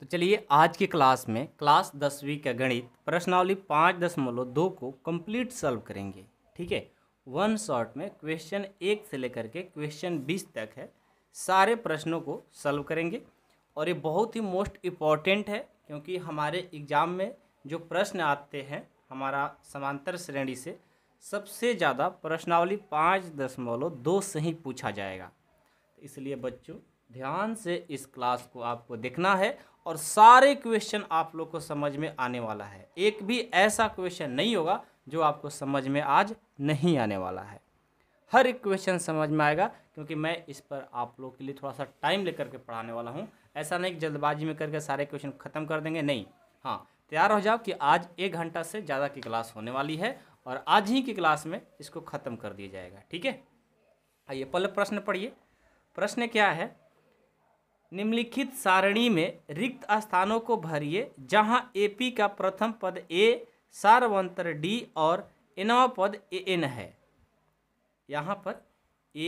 तो चलिए आज की क्लास में क्लास दसवीं का गणित प्रश्नावली पाँच दशमलव दो को कंप्लीट सॉल्व करेंगे ठीक है वन शॉर्ट में क्वेश्चन एक से लेकर के क्वेश्चन बीस तक है सारे प्रश्नों को सॉल्व करेंगे और ये बहुत ही मोस्ट इम्पॉर्टेंट है क्योंकि हमारे एग्ज़ाम में जो प्रश्न आते हैं हमारा समांतर श्रेणी से सबसे ज़्यादा प्रश्नावली पाँच दशमलव दो से ही पूछा जाएगा इसलिए बच्चों ध्यान से इस क्लास को आपको देखना है और सारे क्वेश्चन आप लोग को समझ में आने वाला है एक भी ऐसा क्वेश्चन नहीं होगा जो आपको समझ में आज नहीं आने वाला है हर एक क्वेश्चन समझ में आएगा क्योंकि मैं इस पर आप लोग के लिए थोड़ा सा टाइम लेकर के पढ़ाने वाला हूँ ऐसा नहीं कि जल्दबाजी में करके सारे क्वेश्चन ख़त्म कर देंगे नहीं हाँ तैयार हो जाओ कि आज एक घंटा से ज़्यादा की क्लास होने वाली है और आज ही की क्लास में इसको ख़त्म कर दिया जाएगा ठीक है आइए पहले प्रश्न पढ़िए प्रश्न क्या है निम्नलिखित सारणी में रिक्त स्थानों को भरिए जहां एपी का प्रथम पद ए सार्वंत्र डी और इनवा पद ए एन है यहाँ पर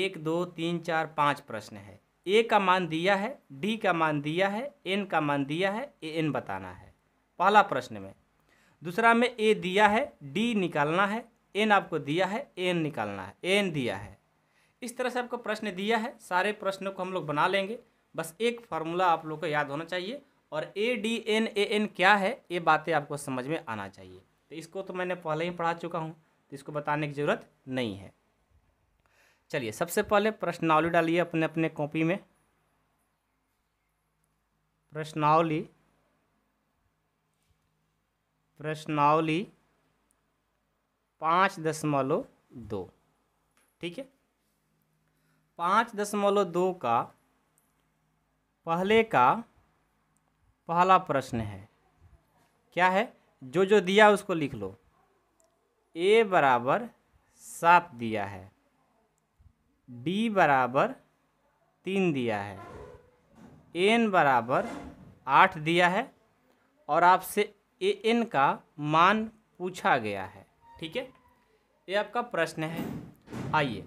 एक दो तीन चार पाँच प्रश्न है ए का मान दिया है डी का मान दिया है एन का मान दिया है ए एन बताना है पहला प्रश्न में दूसरा में ए दिया है डी निकालना है एन आपको दिया है एन निकालना है एन दिया है इस तरह से आपको प्रश्न दिया है सारे प्रश्नों को हम लोग बना लेंगे बस एक फार्मूला आप लोग को याद होना चाहिए और A D N A N क्या है ये बातें आपको समझ में आना चाहिए तो इसको तो मैंने पहले ही पढ़ा चुका हूँ तो इसको बताने की ज़रूरत नहीं है चलिए सबसे पहले प्रश्नावली डालिए अपने अपने कॉपी में प्रश्नावली प्रश्नावली पाँच दशमलव दो ठीक है पाँच दशमलव दो का पहले का पहला प्रश्न है क्या है जो जो दिया उसको लिख लो ए बराबर सात दिया है डी बराबर तीन दिया है एन बराबर आठ दिया है और आपसे ए एन का मान पूछा गया है ठीक है ये आपका प्रश्न है आइए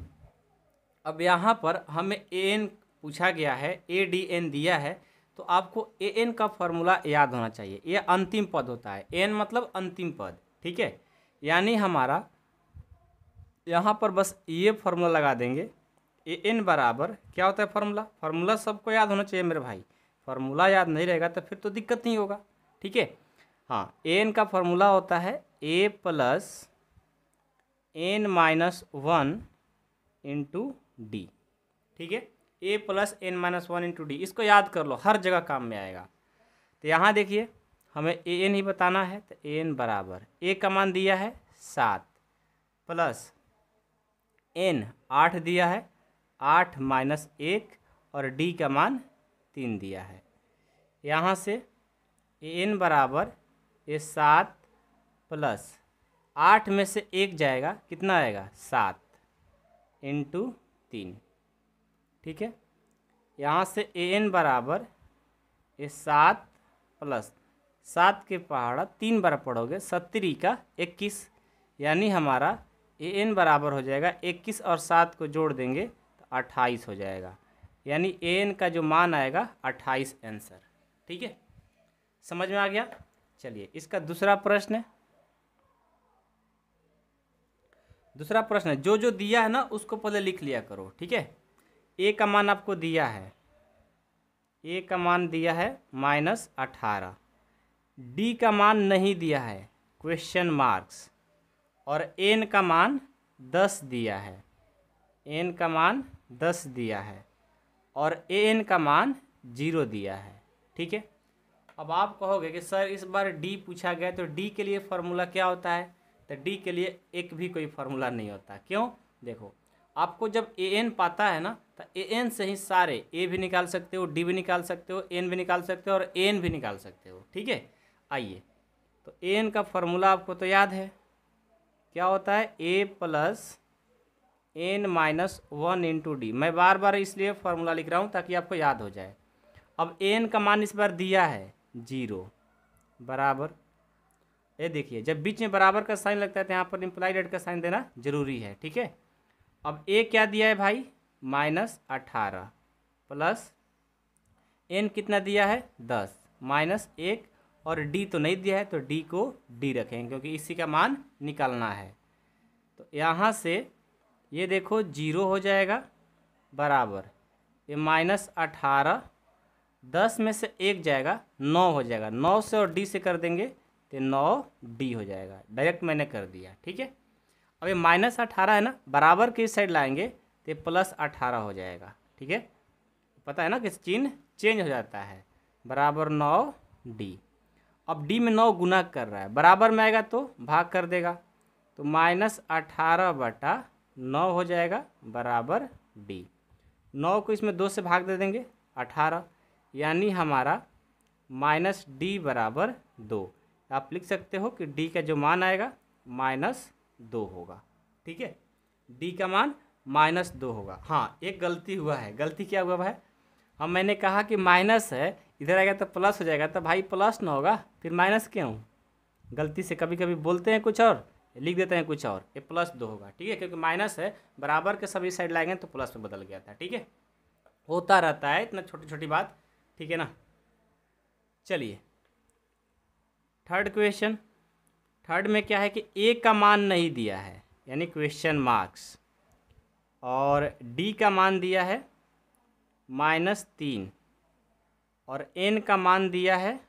अब यहाँ पर हमें ए एन पूछा गया है ए डी एन दिया है तो आपको ए एन का फॉर्मूला याद होना चाहिए ये अंतिम पद होता है एन मतलब अंतिम पद ठीक है यानी हमारा यहाँ पर बस ये फॉर्मूला लगा देंगे ए एन बराबर क्या होता है फॉर्मूला फार्मूला सबको याद होना चाहिए मेरे भाई फार्मूला याद नहीं रहेगा तो फिर तो दिक्कत नहीं होगा ठीक है हाँ ए एन का फॉर्मूला होता है A plus N minus one into D ठीक है A plus N minus one into D इसको याद कर लो हर जगह काम में आएगा तो यहाँ देखिए हमें ए एन ही बताना है तो ए एन बराबर ए का मान दिया है सात प्लस एन आठ दिया है आठ माइनस एक और डी का मान तीन दिया है यहाँ से ए एन बराबर ए सात प्लस आठ में से एक जाएगा कितना आएगा सात इंटू तीन ठीक है यहाँ से ए एन बराबर ये सात प्लस सात के पहाड़ा तीन बार पढ़ोगे सत्तरी का इक्कीस यानी हमारा ए एन बराबर हो जाएगा इक्कीस और सात को जोड़ देंगे तो अट्ठाईस हो जाएगा यानी ए एन का जो मान आएगा अट्ठाईस आंसर ठीक है समझ में आ गया चलिए इसका दूसरा प्रश्न है दूसरा प्रश्न है जो जो दिया है ना उसको पहले लिख लिया करो ठीक है ए का मान आपको दिया है ए का मान दिया है माइनस अठारह डी का मान नहीं दिया है क्वेश्चन मार्क्स और एन का मान दस दिया है एन का मान दस दिया है और ए एन का मान जीरो दिया है ठीक है अब आप कहोगे कि सर इस बार डी पूछा गया तो डी के लिए फार्मूला क्या होता है तो डी के लिए एक भी कोई फार्मूला नहीं होता क्यों देखो आपको जब ए एन पाता है ना तो ए एन से ही सारे ए भी निकाल सकते हो डी भी निकाल सकते हो एन भी निकाल सकते हो और ए एन भी निकाल सकते हो ठीक है आइए तो ए एन का फॉर्मूला आपको तो याद है क्या होता है A plus N minus one into D मैं बार बार इसलिए फार्मूला लिख रहा हूँ ताकि आपको याद हो जाए अब एन का मान इस बार दिया है जीरो बराबर ये देखिए जब बीच में बराबर का साइन लगता है तो यहाँ पर इम्प्लाइड डेट का साइन देना जरूरी है ठीक है अब ए क्या दिया है भाई माइनस अठारह प्लस एन कितना दिया है दस माइनस एक और डी तो नहीं दिया है तो डी को डी रखेंगे क्योंकि इसी का मान निकालना है तो यहाँ से ये देखो जीरो हो जाएगा बराबर ये माइनस अठारह दस में से एक जाएगा नौ हो जाएगा नौ से और डी से कर देंगे तो नौ डी हो जाएगा डायरेक्ट मैंने कर दिया ठीक है अब ये माइनस अठारह है ना बराबर किस साइड लाएंगे तो ये प्लस अठारह हो जाएगा ठीक है पता है ना कि चिन्ह चेंज हो जाता है बराबर नौ डी अब डी में नौ गुना कर रहा है बराबर में आएगा तो भाग कर देगा तो माइनस अठारह बटा नौ हो जाएगा बराबर डी नौ को इसमें दो से भाग दे देंगे अठारह यानी हमारा माइनस डी बराबर दो आप लिख सकते हो कि डी का जो मान आएगा माइनस दो होगा ठीक है डी का मान माइनस दो होगा हाँ एक गलती हुआ है गलती क्या हुआ भाई हम मैंने कहा कि माइनस है इधर आएगा तो प्लस हो जाएगा तो भाई प्लस ना होगा फिर माइनस क्यों गलती से कभी कभी बोलते हैं कुछ और लिख देते हैं कुछ और ये प्लस दो होगा ठीक है क्योंकि माइनस है बराबर के सभी साइड लाएंगे तो प्लस में बदल गया था ठीक है होता रहता है इतना छोटी छोटी बात ठीक है ना चलिए थर्ड क्वेश्चन थर्ड में क्या है कि ए का मान नहीं दिया है यानी क्वेश्चन मार्क्स और डी का मान दिया है माइनस तीन और एन का मान दिया है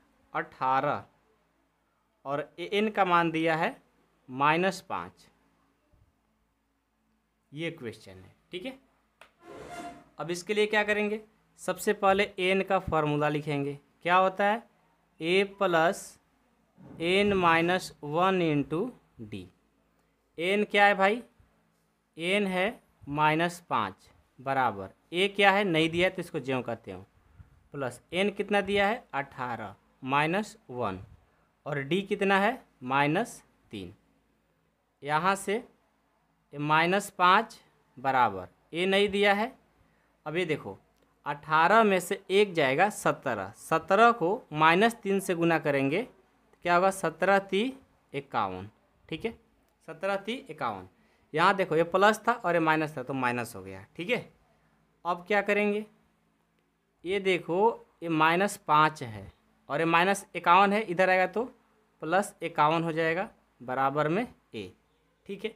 अठारह और एन का मान दिया है माइनस पाँच ये क्वेश्चन है ठीक है अब इसके लिए क्या करेंगे सबसे पहले एन का फॉर्मूला लिखेंगे क्या होता है A plus N minus one into D N क्या है भाई एन है माइनस पाँच बराबर ए क्या है नहीं दिया तो इसको ज्यों कहते हो प्लस एन कितना दिया है अठारह माइनस वन और डी कितना है माइनस तीन यहाँ से माइनस पाँच बराबर ए नहीं दिया है अब ये देखो अठारह में से एक जाएगा सत्रह सत्रह को माइनस तीन से गुना करेंगे क्या होगा सत्रह ती इक्यावन ठीक है सत्रह ती इक्यावन यहाँ देखो ये प्लस था और ये माइनस था तो माइनस हो गया ठीक है अब क्या करेंगे ये देखो ये माइनस पाँच है और ये माइनस इक्यावन है इधर आएगा तो प्लस इक्यावन हो जाएगा बराबर में ए ठीक है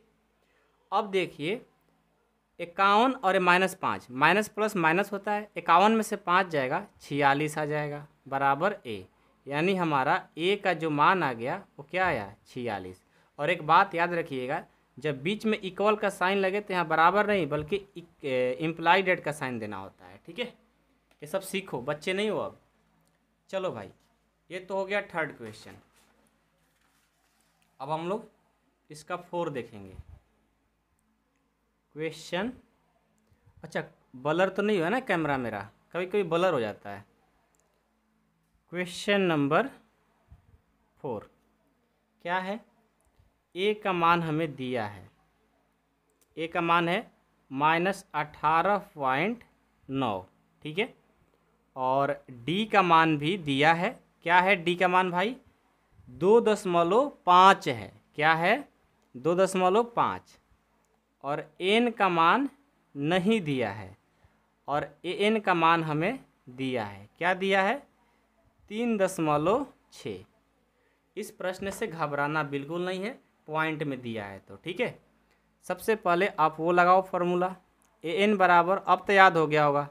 अब देखिए इक्यावन और ये माइनस पाँच माइनस प्लस माइनस होता है इक्यावन में से पाँच जाएगा छियालीस आ जाएगा बराबर ए यानी हमारा ए का जो मान आ गया वो क्या आया छियालीस और एक बात याद रखिएगा जब बीच में इक्वल का साइन लगे तो यहाँ बराबर नहीं बल्कि इम्प्लाई e, डेट का साइन देना होता है ठीक है ये सब सीखो बच्चे नहीं हो अब चलो भाई ये तो हो गया थर्ड क्वेश्चन अब हम लोग इसका फोर देखेंगे क्वेश्चन अच्छा बलर तो नहीं हुआ ना कैमरा मेरा कभी कभी बलर हो जाता है क्वेश्चन नंबर फोर क्या है ए का मान हमें दिया है ए का मान है माइनस अठारह पॉइंट नौ ठीक है और डी का मान भी दिया है क्या है डी का मान भाई दो दशमलव पाँच है क्या है दो दशमलव पाँच और एन का मान नहीं दिया है और ए एन का मान हमें दिया है क्या दिया है तीन दशमलव छः इस प्रश्न से घबराना बिल्कुल नहीं है पॉइंट में दिया है तो ठीक है सबसे पहले आप वो लगाओ फॉर्मूला ए एन बराबर अब तो याद हो गया होगा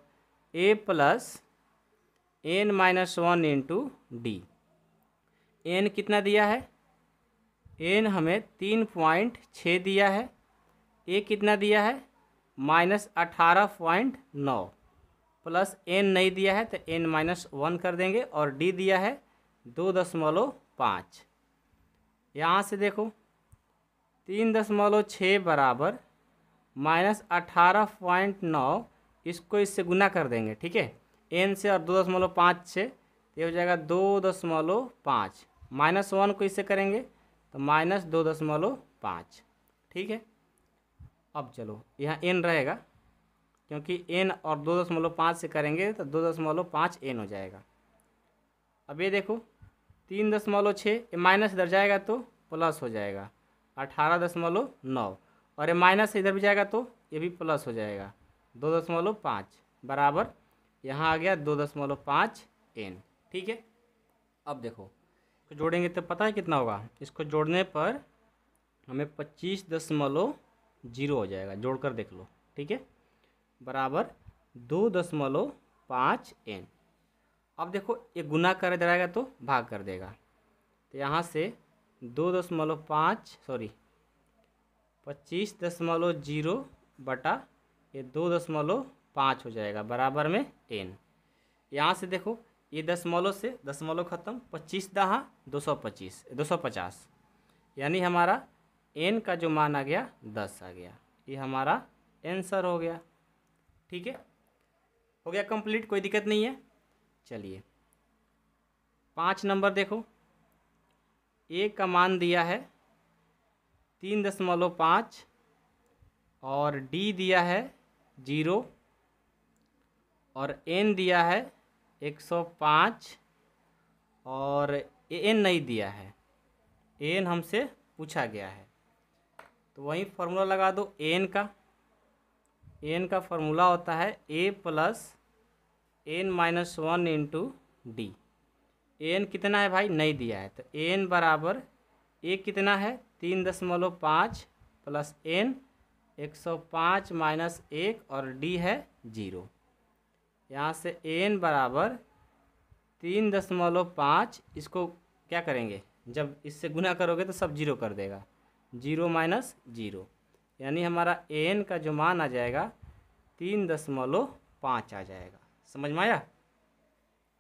A plus N minus one into D N कितना दिया है एन हमें तीन पॉइंट छः दिया है ए कितना दिया है माइनस अठारह पॉइंट नौ प्लस एन नहीं दिया है तो एन माइनस वन कर देंगे और डी दिया है दो दशमलव पाँच यहाँ से देखो तीन दशमलव छः बराबर माइनस अठारह पॉइंट नौ इसको इससे गुना कर देंगे ठीक है एन से और दो दशमलव पाँच से ये हो जाएगा दो दशमलव पाँच माइनस वन को इससे करेंगे तो माइनस दो दशमलव पाँच ठीक है अब चलो यहाँ एन रहेगा क्योंकि एन और दो दशमलव पाँच से करेंगे तो दो दशमलव पाँच एन हो जाएगा अब ये देखो तीन दशमलव छः माइनस इधर जाएगा तो प्लस हो जाएगा अठारह दशमलव नौ और ये माइनस इधर भी जाएगा तो ये भी प्लस हो जाएगा दो दशमलव पाँच बराबर यहाँ आ गया दो दशमलव पाँच एन ठीक है अब देखो इसको जोड़ेंगे तो पता है कितना होगा इसको जोड़ने पर हमें पच्चीस दशमलव जीरो हो जाएगा जोड़ कर देख लो ठीक है बराबर दो दशमलव पाँच एन अब देखो ये गुना कर जाएगा तो भाग कर देगा तो यहाँ से दो दशमलव पाँच सॉरी पच्चीस दशमलव जीरो बटा ये दो दशमलव पाँच हो जाएगा बराबर में एन यहाँ से देखो ये दशमलव से दशमलव ख़त्म पच्चीस दहाँ दो सौ पच्चीस दो सौ पचास यानी हमारा एन का जो मान आ गया दस आ गया ये हमारा आंसर हो गया ठीक है हो गया कंप्लीट कोई दिक्कत नहीं है चलिए पाँच नंबर देखो एक का मान दिया है तीन दशमलव पाँच और डी दिया है जीरो और एन दिया है एक सौ पाँच और एन नहीं दिया है एन हमसे पूछा गया है तो वहीं फॉर्मूला लगा दो एन का एन का फॉर्मूला होता है A plus N minus one into D N कितना है भाई नहीं दिया है तो एन बराबर ए कितना है तीन दशमलव पाँच प्लस एन एक सौ पाँच माइनस एक और डी है जीरो यहाँ से एन बराबर तीन दशमलव पाँच इसको क्या करेंगे जब इससे गुना करोगे तो सब जीरो कर देगा जीरो माइनस जीरो यानी हमारा ए एन का जो मान आ जाएगा तीन दशमलव पाँच आ जाएगा समझ में आया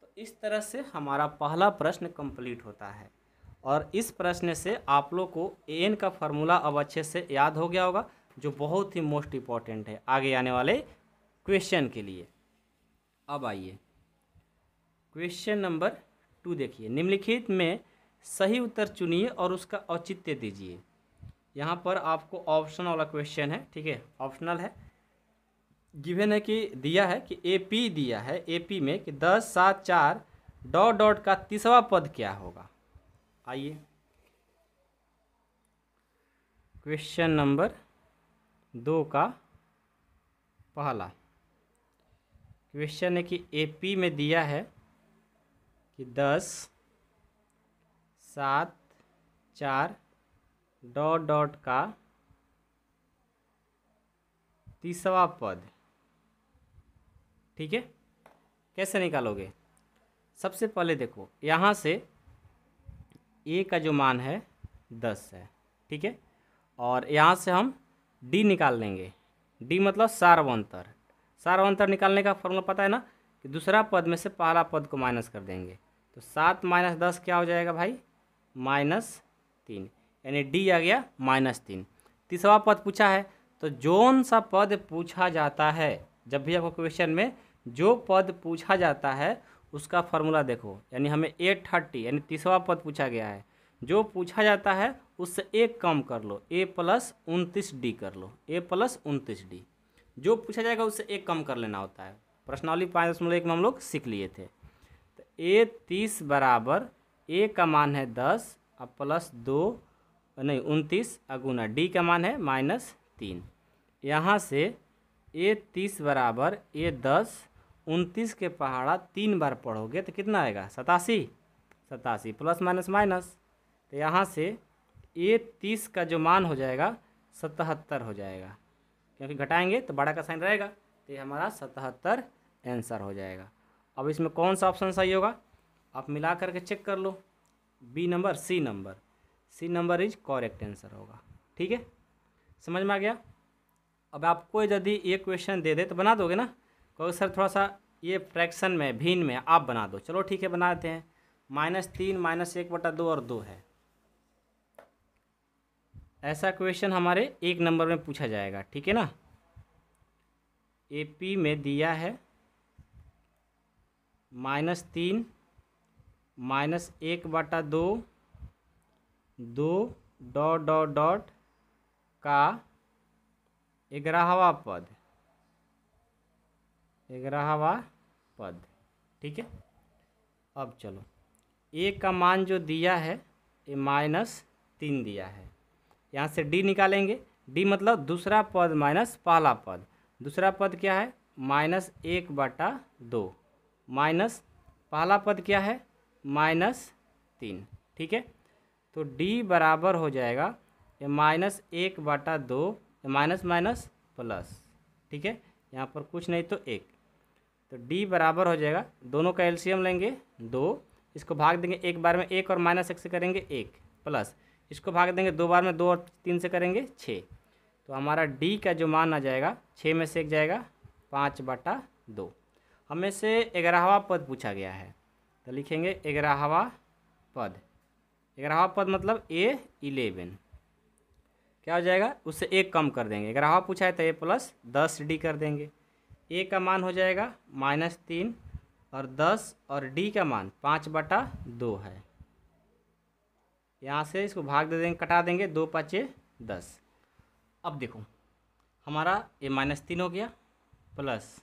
तो इस तरह से हमारा पहला प्रश्न कंप्लीट होता है और इस प्रश्न से आप लोग को ए एन का फार्मूला अब अच्छे से याद हो गया होगा जो बहुत ही मोस्ट इम्पॉर्टेंट है आगे आने वाले क्वेश्चन के लिए अब आइए क्वेश्चन नंबर टू देखिए निम्नलिखित में सही उत्तर चुनिए और उसका औचित्य दीजिए यहाँ पर आपको ऑप्शन वाला क्वेश्चन है ठीक है ऑप्शनल है गिवन है कि दिया है कि ए पी दिया है ए पी में कि दस सात चार डॉट डॉट का तीसवा पद क्या होगा आइए क्वेश्चन नंबर दो का पहला क्वेश्चन है कि ए पी में दिया है कि दस सात चार डॉट डॉट का तीसवा पद ठीक है कैसे निकालोगे सबसे पहले देखो यहाँ से ए का जो मान है दस है ठीक है और यहाँ से हम डी निकाल लेंगे डी मतलब सार्वंतर सार्वंतर निकालने का फॉर्मूला पता है ना कि दूसरा पद में से पहला पद को माइनस कर देंगे तो सात माइनस दस क्या हो जाएगा भाई माइनस तीन यानी डी आ गया माइनस तीन तीसरा पद पूछा है तो जोन सा पद पूछा जाता है जब भी आपको क्वेश्चन में जो पद पूछा जाता है उसका फॉर्मूला देखो यानी हमें ए थर्टी यानी तीसरा पद पूछा गया है जो पूछा जाता है उससे एक कम कर लो ए प्लस उनतीस डी कर लो ए प्लस उनतीस डी जो पूछा जाएगा उससे एक कम कर लेना होता है प्रश्नावली पाँच दशमलव एक में हम लोग सीख लिए थे तो ए तीस बराबर ए का मान है दस और प्लस दो नहीं उनतीस अगुना डी का मान है माइनस तीन यहाँ से ए तीस बराबर ए दस उनतीस के पहाड़ा तीन बार पढ़ोगे तो कितना आएगा सतासी सतासी प्लस माइनस माइनस तो यहाँ से ए तीस का जो मान हो जाएगा सतहत्तर हो जाएगा क्योंकि घटाएंगे तो बड़ा का साइन रहेगा तो ये हमारा सतहत्तर आंसर हो जाएगा अब इसमें कौन सा ऑप्शन सही होगा आप मिला करके चेक कर लो B number C number C number is correct answer होगा ठीक है समझ में आ गया अब आपको यदि ये क्वेश्चन दे दे तो बना दोगे ना कहो सर थोड़ा सा ये फ्रैक्शन में भीन में आप बना दो चलो ठीक है बना देते हैं माइनस तीन माइनस एक बटा दो और दो है ऐसा क्वेश्चन हमारे एक नंबर में पूछा जाएगा ठीक है ना ए पी में दिया है माइनस तीन माइनस एक बटा दो दो डॉट डॉट डॉट का एग्राहवा पद ग्यारहवा पद ठीक है अब चलो ए का मान जो दिया है ये माइनस तीन दिया है यहाँ से डी निकालेंगे डी मतलब दूसरा पद माइनस पहला पद दूसरा पद क्या है माइनस एक बटा दो माइनस पहला पद क्या है माइनस तीन ठीक है तो डी बराबर हो जाएगा माइनस एक बटा दो माइनस माइनस प्लस ठीक है यहाँ पर कुछ नहीं तो एक तो डी बराबर हो जाएगा दोनों का एलसीएम लेंगे दो इसको भाग देंगे एक बार में एक और माइनस एक से करेंगे एक प्लस इसको भाग देंगे दो बार में दो और तीन से करेंगे छः तो हमारा डी का जो मान आ जाएगा छः में से एक जाएगा पाँच बटा दो हमें से ग्यारहवा पद पूछा गया है तो लिखेंगे ग्यारहवा पद ग्यारह पद मतलब ए इलेवन क्या हो जाएगा उससे एक कम कर देंगे ग्यारह पूछा है तो ए प्लस दस डी कर देंगे ए का मान हो जाएगा माइनस तीन और दस और डी का मान पाँच बटा दो है यहाँ से इसको भाग दे देंगे कटा देंगे दो पाँचे दस अब देखो हमारा ए माइनस तीन हो गया प्लस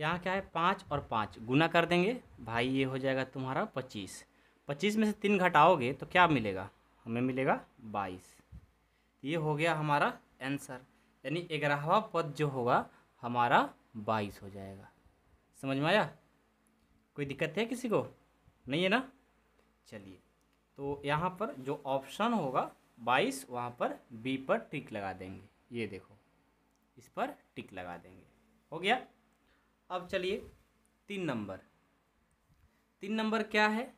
यहाँ क्या है पाँच और पाँच गुना कर देंगे भाई ये हो जाएगा तुम्हारा पच्चीस पच्चीस में से तीन घटाओगे तो क्या मिलेगा हमें मिलेगा बाईस तो ये हो गया हमारा आंसर यानी ग्यारहवा पद जो होगा हमारा बाईस हो जाएगा समझ में आया कोई दिक्कत है किसी को नहीं है ना चलिए तो यहाँ पर जो ऑप्शन होगा बाईस वहाँ पर बी पर टिक लगा देंगे ये देखो इस पर टिक लगा देंगे हो गया अब चलिए तीन नंबर तीन नंबर क्या है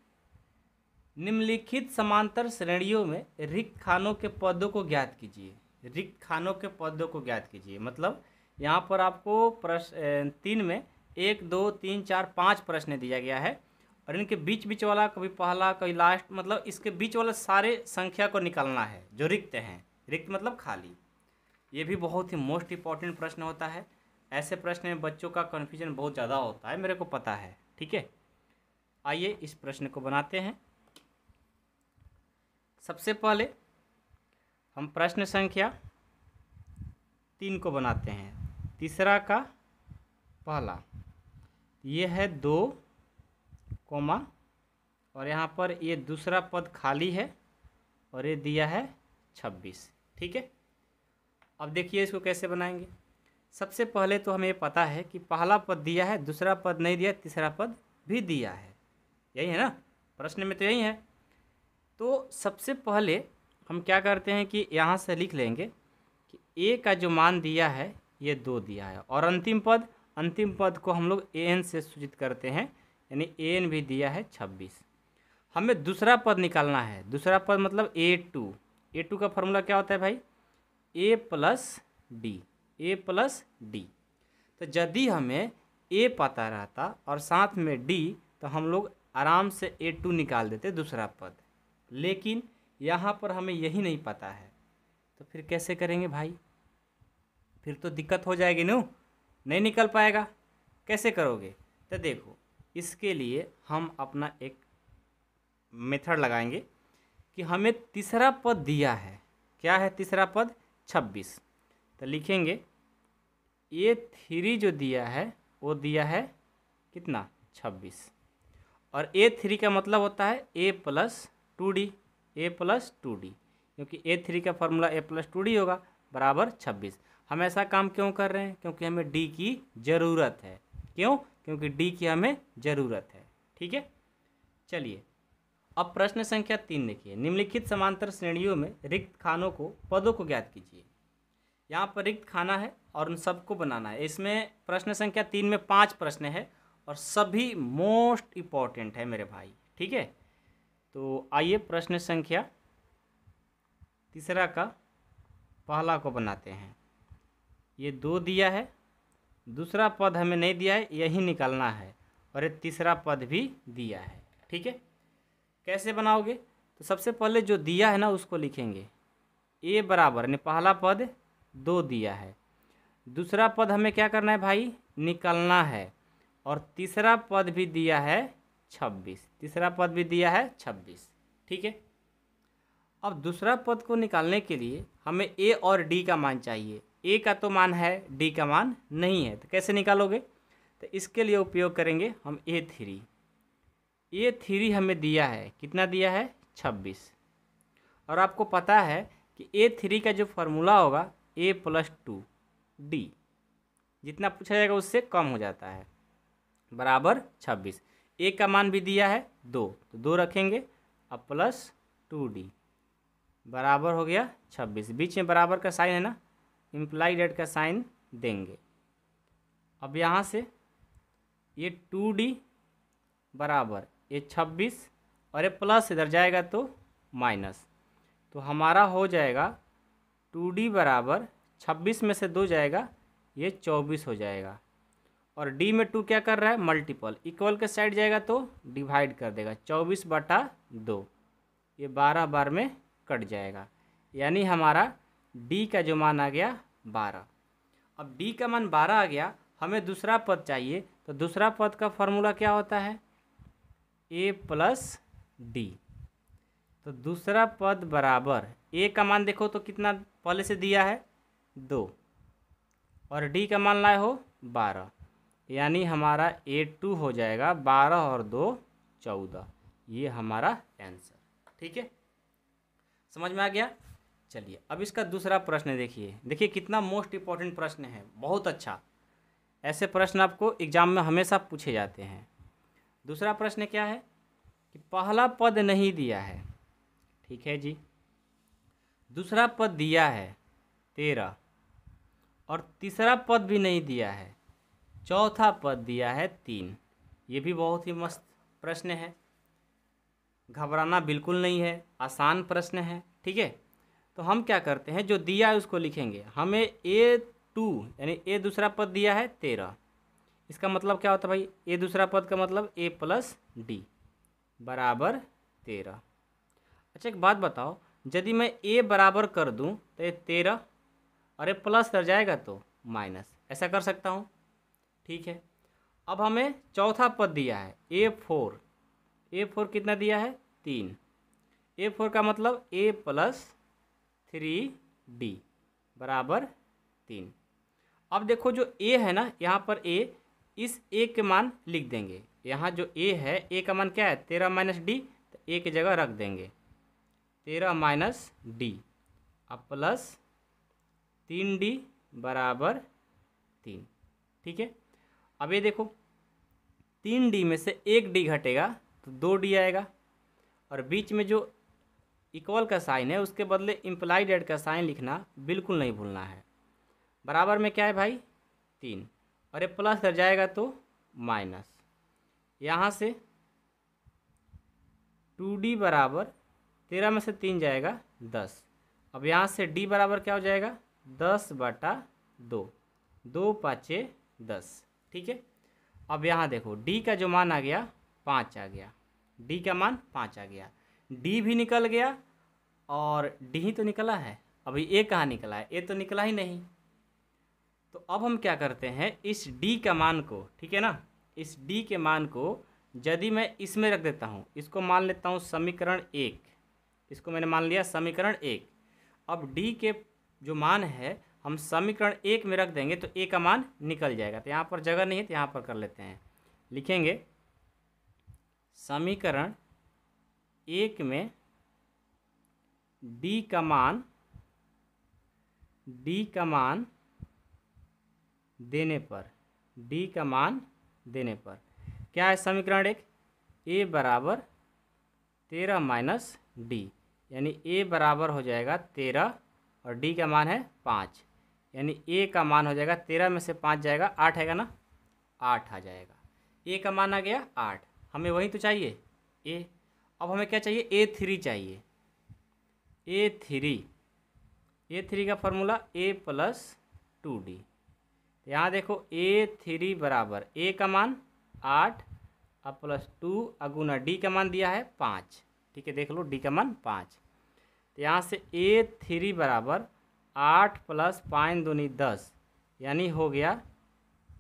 निम्नलिखित समांतर श्रेणियों में रिक्त खानों के पदों को ज्ञात कीजिए रिक्त खानों के पदों को ज्ञात कीजिए मतलब यहाँ पर आपको प्रश्न तीन में एक दो तीन चार पाँच प्रश्न दिया गया है और इनके बीच बीच वाला कभी पहला कभी लास्ट मतलब इसके बीच वाला सारे संख्या को निकालना है जो रिक्त हैं रिक्त मतलब खाली ये भी बहुत ही मोस्ट इंपॉर्टेंट प्रश्न होता है ऐसे प्रश्न में बच्चों का कन्फ्यूजन बहुत ज़्यादा होता है मेरे को पता है ठीक है आइए इस प्रश्न को बनाते हैं सबसे पहले हम प्रश्न संख्या तीन को बनाते हैं तीसरा का पहला ये है दो कोमा और यहाँ पर ये दूसरा पद खाली है और ये दिया है छब्बीस ठीक है अब देखिए इसको कैसे बनाएंगे सबसे पहले तो हमें पता है कि पहला पद दिया है दूसरा पद नहीं दिया तीसरा पद भी दिया है यही है ना प्रश्न में तो यही है तो सबसे पहले हम क्या करते हैं कि यहाँ से लिख लेंगे कि ए का जो मान दिया है ये दो दिया है और अंतिम पद अंतिम पद को हम लोग ए एन से सूचित करते हैं यानी ए एन भी दिया है छब्बीस हमें दूसरा पद निकालना है दूसरा पद मतलब ए टू ए टू का फॉर्मूला क्या होता है भाई A plus D A plus D तो यदि हमें ए पता रहता और साथ में डी तो हम लोग आराम से ए टू निकाल देते दूसरा पद लेकिन यहाँ पर हमें यही नहीं पता है तो फिर कैसे करेंगे भाई फिर तो दिक्कत हो जाएगी नू नहीं निकल पाएगा कैसे करोगे तो देखो इसके लिए हम अपना एक मेथड लगाएंगे कि हमें तीसरा पद दिया है क्या है तीसरा पद छब्बीस तो लिखेंगे ये थ्री जो दिया है वो दिया है कितना छब्बीस और ए थ्री का मतलब होता है A plus two D A plus two D क्योंकि ए थ्री का formula A plus two D होगा बराबर छब्बीस हम ऐसा काम क्यों कर रहे हैं क्योंकि हमें डी की ज़रूरत है क्यों क्योंकि डी की हमें ज़रूरत है ठीक है चलिए अब प्रश्न संख्या तीन देखिए निम्नलिखित समांतर श्रेणियों में रिक्त खानों को पदों को ज्ञात कीजिए यहाँ पर रिक्त खाना है और उन सबको बनाना है इसमें प्रश्न संख्या तीन में पाँच प्रश्न है और सभी मोस्ट इम्पॉर्टेंट है मेरे भाई ठीक है तो आइए प्रश्न संख्या तीसरा का पहला को बनाते हैं ये दो दिया है दूसरा पद हमें नहीं दिया है यही निकालना है और ये तीसरा पद भी दिया है ठीक है कैसे बनाओगे तो सबसे पहले जो दिया है ना उसको लिखेंगे ए बराबर यानी पहला पद दो दिया है दूसरा पद हमें क्या करना है भाई निकलना है और तीसरा पद भी दिया है छब्बीस तीसरा पद भी दिया है छब्बीस ठीक है अब दूसरा पद को निकालने के लिए हमें ए और डी का मान चाहिए ए का तो मान है डी का मान नहीं है तो कैसे निकालोगे तो इसके लिए उपयोग करेंगे हम ए थ्री ए थ्री हमें दिया है कितना दिया है छब्बीस और आपको पता है कि ए थ्री का जो फॉर्मूला होगा ए प्लस टू डी जितना पूछा जाएगा उससे कम हो जाता है बराबर छब्बीस ए का मान भी दिया है दो तो दो रखेंगे अब प्लस टू डी बराबर हो गया छब्बीस बीच में बराबर का साइन है ना इम्प्लाई डेट का साइन देंगे अब यहाँ से ये टू डी बराबर ये छब्बीस और ये प्लस इधर जाएगा तो माइनस तो हमारा हो जाएगा टू डी बराबर छब्बीस में से दो जाएगा ये चौबीस हो जाएगा और डी में टू क्या कर रहा है मल्टीपल इक्वल के साइड जाएगा तो डिवाइड कर देगा चौबीस बटा दो ये बारह बार में कट जाएगा यानी हमारा डी का जो मान आ गया बारह अब डी का मान बारह आ गया हमें दूसरा पद चाहिए तो दूसरा पद का फॉर्मूला क्या होता है ए प्लस डी तो दूसरा पद बराबर ए का मान देखो तो कितना पहले से दिया है दो और डी का मान लाए हो बारह यानी हमारा ए टू हो जाएगा बारह और दो चौदह ये हमारा आंसर ठीक है समझ में आ गया चलिए अब इसका दूसरा प्रश्न देखिए देखिए कितना मोस्ट इम्पॉर्टेंट प्रश्न है बहुत अच्छा ऐसे प्रश्न आपको एग्जाम में हमेशा पूछे जाते हैं दूसरा प्रश्न क्या है कि पहला पद नहीं दिया है ठीक है जी दूसरा पद दिया है तेरह और तीसरा पद भी नहीं दिया है चौथा पद दिया है तीन ये भी बहुत ही मस्त प्रश्न है घबराना बिल्कुल नहीं है आसान प्रश्न है ठीक है तो हम क्या करते हैं जो दिया है उसको लिखेंगे हमें ए टू यानी ए दूसरा पद दिया है तेरह इसका मतलब क्या होता है भाई ए दूसरा पद का मतलब ए प्लस डी बराबर तेरह अच्छा एक बात बताओ यदि मैं ए बराबर कर दूं तो ये तेरह और ए प्लस कर जाएगा तो माइनस ऐसा कर सकता हूँ ठीक है अब हमें चौथा पद दिया है ए फोर ए फोर कितना दिया है तीन ए फोर का मतलब ए प्लस थ्री डी बराबर तीन अब देखो जो ए है ना यहाँ पर ए इस ए के मान लिख देंगे यहाँ जो ए है ए का मान क्या है तेरह माइनस डी तो ए की जगह रख देंगे तेरह माइनस डी अब प्लस तीन डी बराबर तीन ठीक है अब ये देखो तीन डी में से एक डी घटेगा तो दो डी आएगा और बीच में जो इक्वल का साइन है उसके बदले इम्प्लाइड एड का साइन लिखना बिल्कुल नहीं भूलना है बराबर में क्या है भाई तीन और ये प्लस कर जाएगा तो माइनस यहाँ से टू डी बराबर तेरह में से तीन जाएगा दस अब यहाँ से डी बराबर क्या हो जाएगा दस बटा दो दो पाँचे दस ठीक है अब यहाँ देखो डी का जो मान आ गया पाँच आ गया डी का मान पाँच आ गया डी भी निकल गया और डी ही तो निकला है अभी ए कहाँ निकला है ए तो निकला ही नहीं तो अब हम क्या करते हैं इस डी का मान को ठीक है ना इस डी के मान को यदि मैं इसमें रख देता हूँ इसको मान लेता हूँ समीकरण एक इसको मैंने मान लिया समीकरण एक अब डी के जो मान है हम समीकरण एक में रख देंगे तो ए का मान निकल जाएगा तो यहाँ पर जगह नहीं है तो यहाँ पर कर लेते हैं लिखेंगे समीकरण एक में डी का मान डी का मान देने पर डी का मान देने पर क्या है समीकरण एक ए बराबर तेरह माइनस डी यानी ए बराबर हो जाएगा तेरह और डी का मान है पाँच यानी ए का मान हो जाएगा तेरह में से पाँच जाएगा आठ आएगा ना आठ आ जाएगा ए का मान आ गया आठ हमें वही तो चाहिए ए अब हमें क्या चाहिए ए थ्री चाहिए ए थ्री ए थ्री का formula A plus two D यहाँ देखो ए थ्री बराबर ए का मान आठ और प्लस टू अगुना डी का मान दिया है पाँच ठीक है देख लो डी का मान पाँच तो यहाँ से ए थ्री बराबर आठ प्लस पाँच दूनी दस यानी हो गया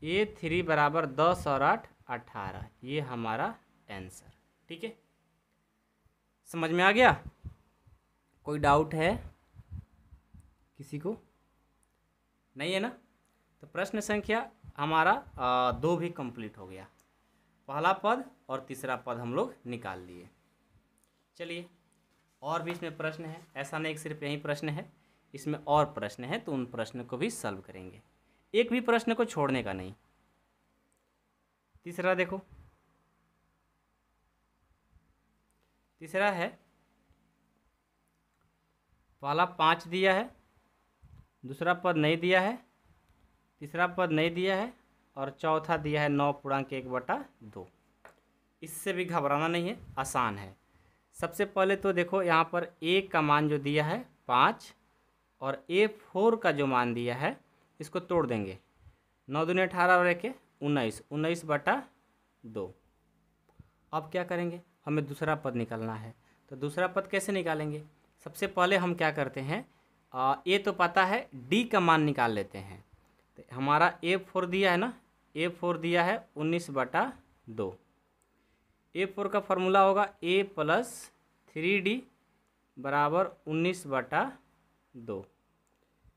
ए थ्री बराबर दस और आठ अठारह ये हमारा आंसर ठीक है समझ में आ गया कोई डाउट है किसी को नहीं है ना तो प्रश्न संख्या हमारा आ, दो भी कंप्लीट हो गया पहला पद और तीसरा पद हम लोग निकाल लिए चलिए और भी इसमें प्रश्न है ऐसा नहीं सिर्फ यही प्रश्न है इसमें और प्रश्न हैं तो उन प्रश्न को भी सॉल्व करेंगे एक भी प्रश्न को छोड़ने का नहीं तीसरा देखो तीसरा है पहला पाँच दिया है दूसरा पद नहीं दिया है तीसरा पद नहीं दिया है और चौथा दिया है नौ पूर्णांक एक बटा दो इससे भी घबराना नहीं है आसान है सबसे पहले तो देखो यहाँ पर एक का मान जो दिया है पाँच और ए फोर का जो मान दिया है इसको तोड़ देंगे नौ दुनिया अठारह और एक उन्नीस उन्नीस बटा दो अब क्या करेंगे हमें दूसरा पद निकालना है तो दूसरा पद कैसे निकालेंगे सबसे पहले हम क्या करते हैं आ, ए तो पता है डी का मान निकाल लेते हैं तो हमारा ए फोर दिया है ना ए फोर दिया है उन्नीस बटा दो ए फोर का फॉर्मूला होगा ए प्लस थ्री डी बराबर उन्नीस बटा दो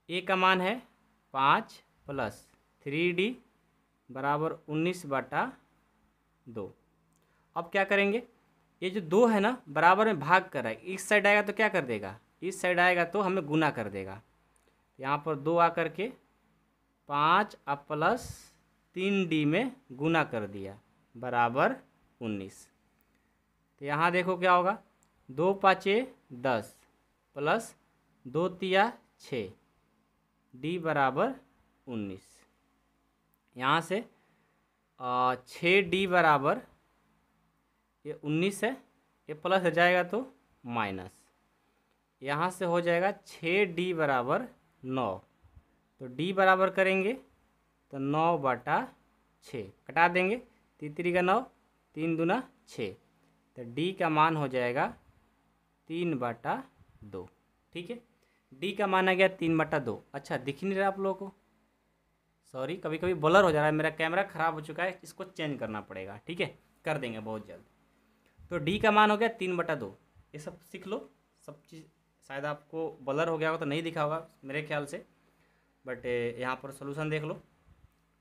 ए का मान है पाँच प्लस थ्री डी बराबर उन्नीस बटा दो अब क्या करेंगे ये जो दो है ना बराबर में भाग कर रहा है इस साइड आएगा तो क्या कर देगा इस साइड आएगा तो हमें गुना कर देगा यहाँ पर दो कर के पाँच और प्लस तीन डी में गुना कर दिया बराबर उन्नीस तो यहाँ देखो क्या होगा दो पाँचे दस प्लस दो तिया छ डी बराबर उन्नीस यहाँ से छ डी बराबर ये उन्नीस है ये प्लस हो जाएगा तो माइनस यहाँ से हो जाएगा छ डी बराबर नौ तो डी बराबर करेंगे तो नौ बटा छः कटा देंगे तीतरी का नौ तीन दूना छः तो डी का मान हो जाएगा तीन बटा दो ठीक है डी का माना गया तीन बटा दो अच्छा दिख नहीं रहा आप लोगों को सॉरी कभी कभी बलर हो जा रहा है मेरा कैमरा ख़राब हो चुका है इसको चेंज करना पड़ेगा ठीक है कर देंगे बहुत जल्द तो डी का मान हो गया तीन बटा दो ये सब सीख लो सब चीज़ शायद आपको बलर हो गया हो तो नहीं दिखा होगा मेरे ख्याल से बट यहाँ पर सोल्यूशन देख लो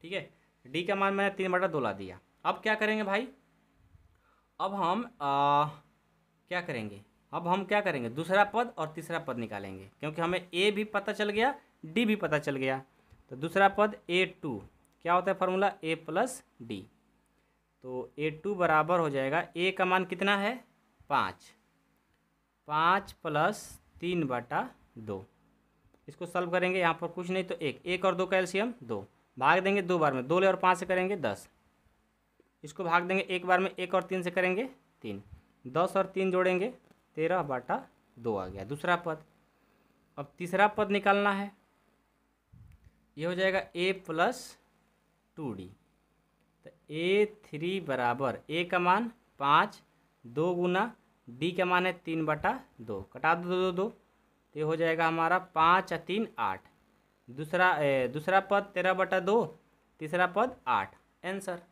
ठीक है डी का मान मैंने तीन बटा दो ला दिया अब क्या करेंगे भाई अब हम आ, क्या करेंगे अब हम क्या करेंगे दूसरा पद और तीसरा पद निकालेंगे क्योंकि हमें ए भी पता चल गया डी भी पता चल गया तो दूसरा पद ए टू क्या होता है फार्मूला ए प्लस डी तो ए टू बराबर हो जाएगा ए का मान कितना है पाँच पाँच प्लस तीन बटा दो इसको सॉल्व करेंगे यहाँ पर कुछ नहीं तो एक एक और दो एल्सियम दो भाग देंगे दो बार में दो ले और पाँच से करेंगे दस इसको भाग देंगे एक बार में एक और तीन से करेंगे तीन दस और तीन जोड़ेंगे तेरह बाटा दो आ गया दूसरा पद अब तीसरा पद निकालना है ये हो जाएगा ए प्लस टू डी तो ए थ्री बराबर ए का मान पाँच दो गुना डी का मान है तीन बटा दो कटा दो दो दो तो ये हो जाएगा हमारा पाँच या तीन आठ दूसरा ए, दूसरा पद तेरह बटा दो तीसरा पद आठ आंसर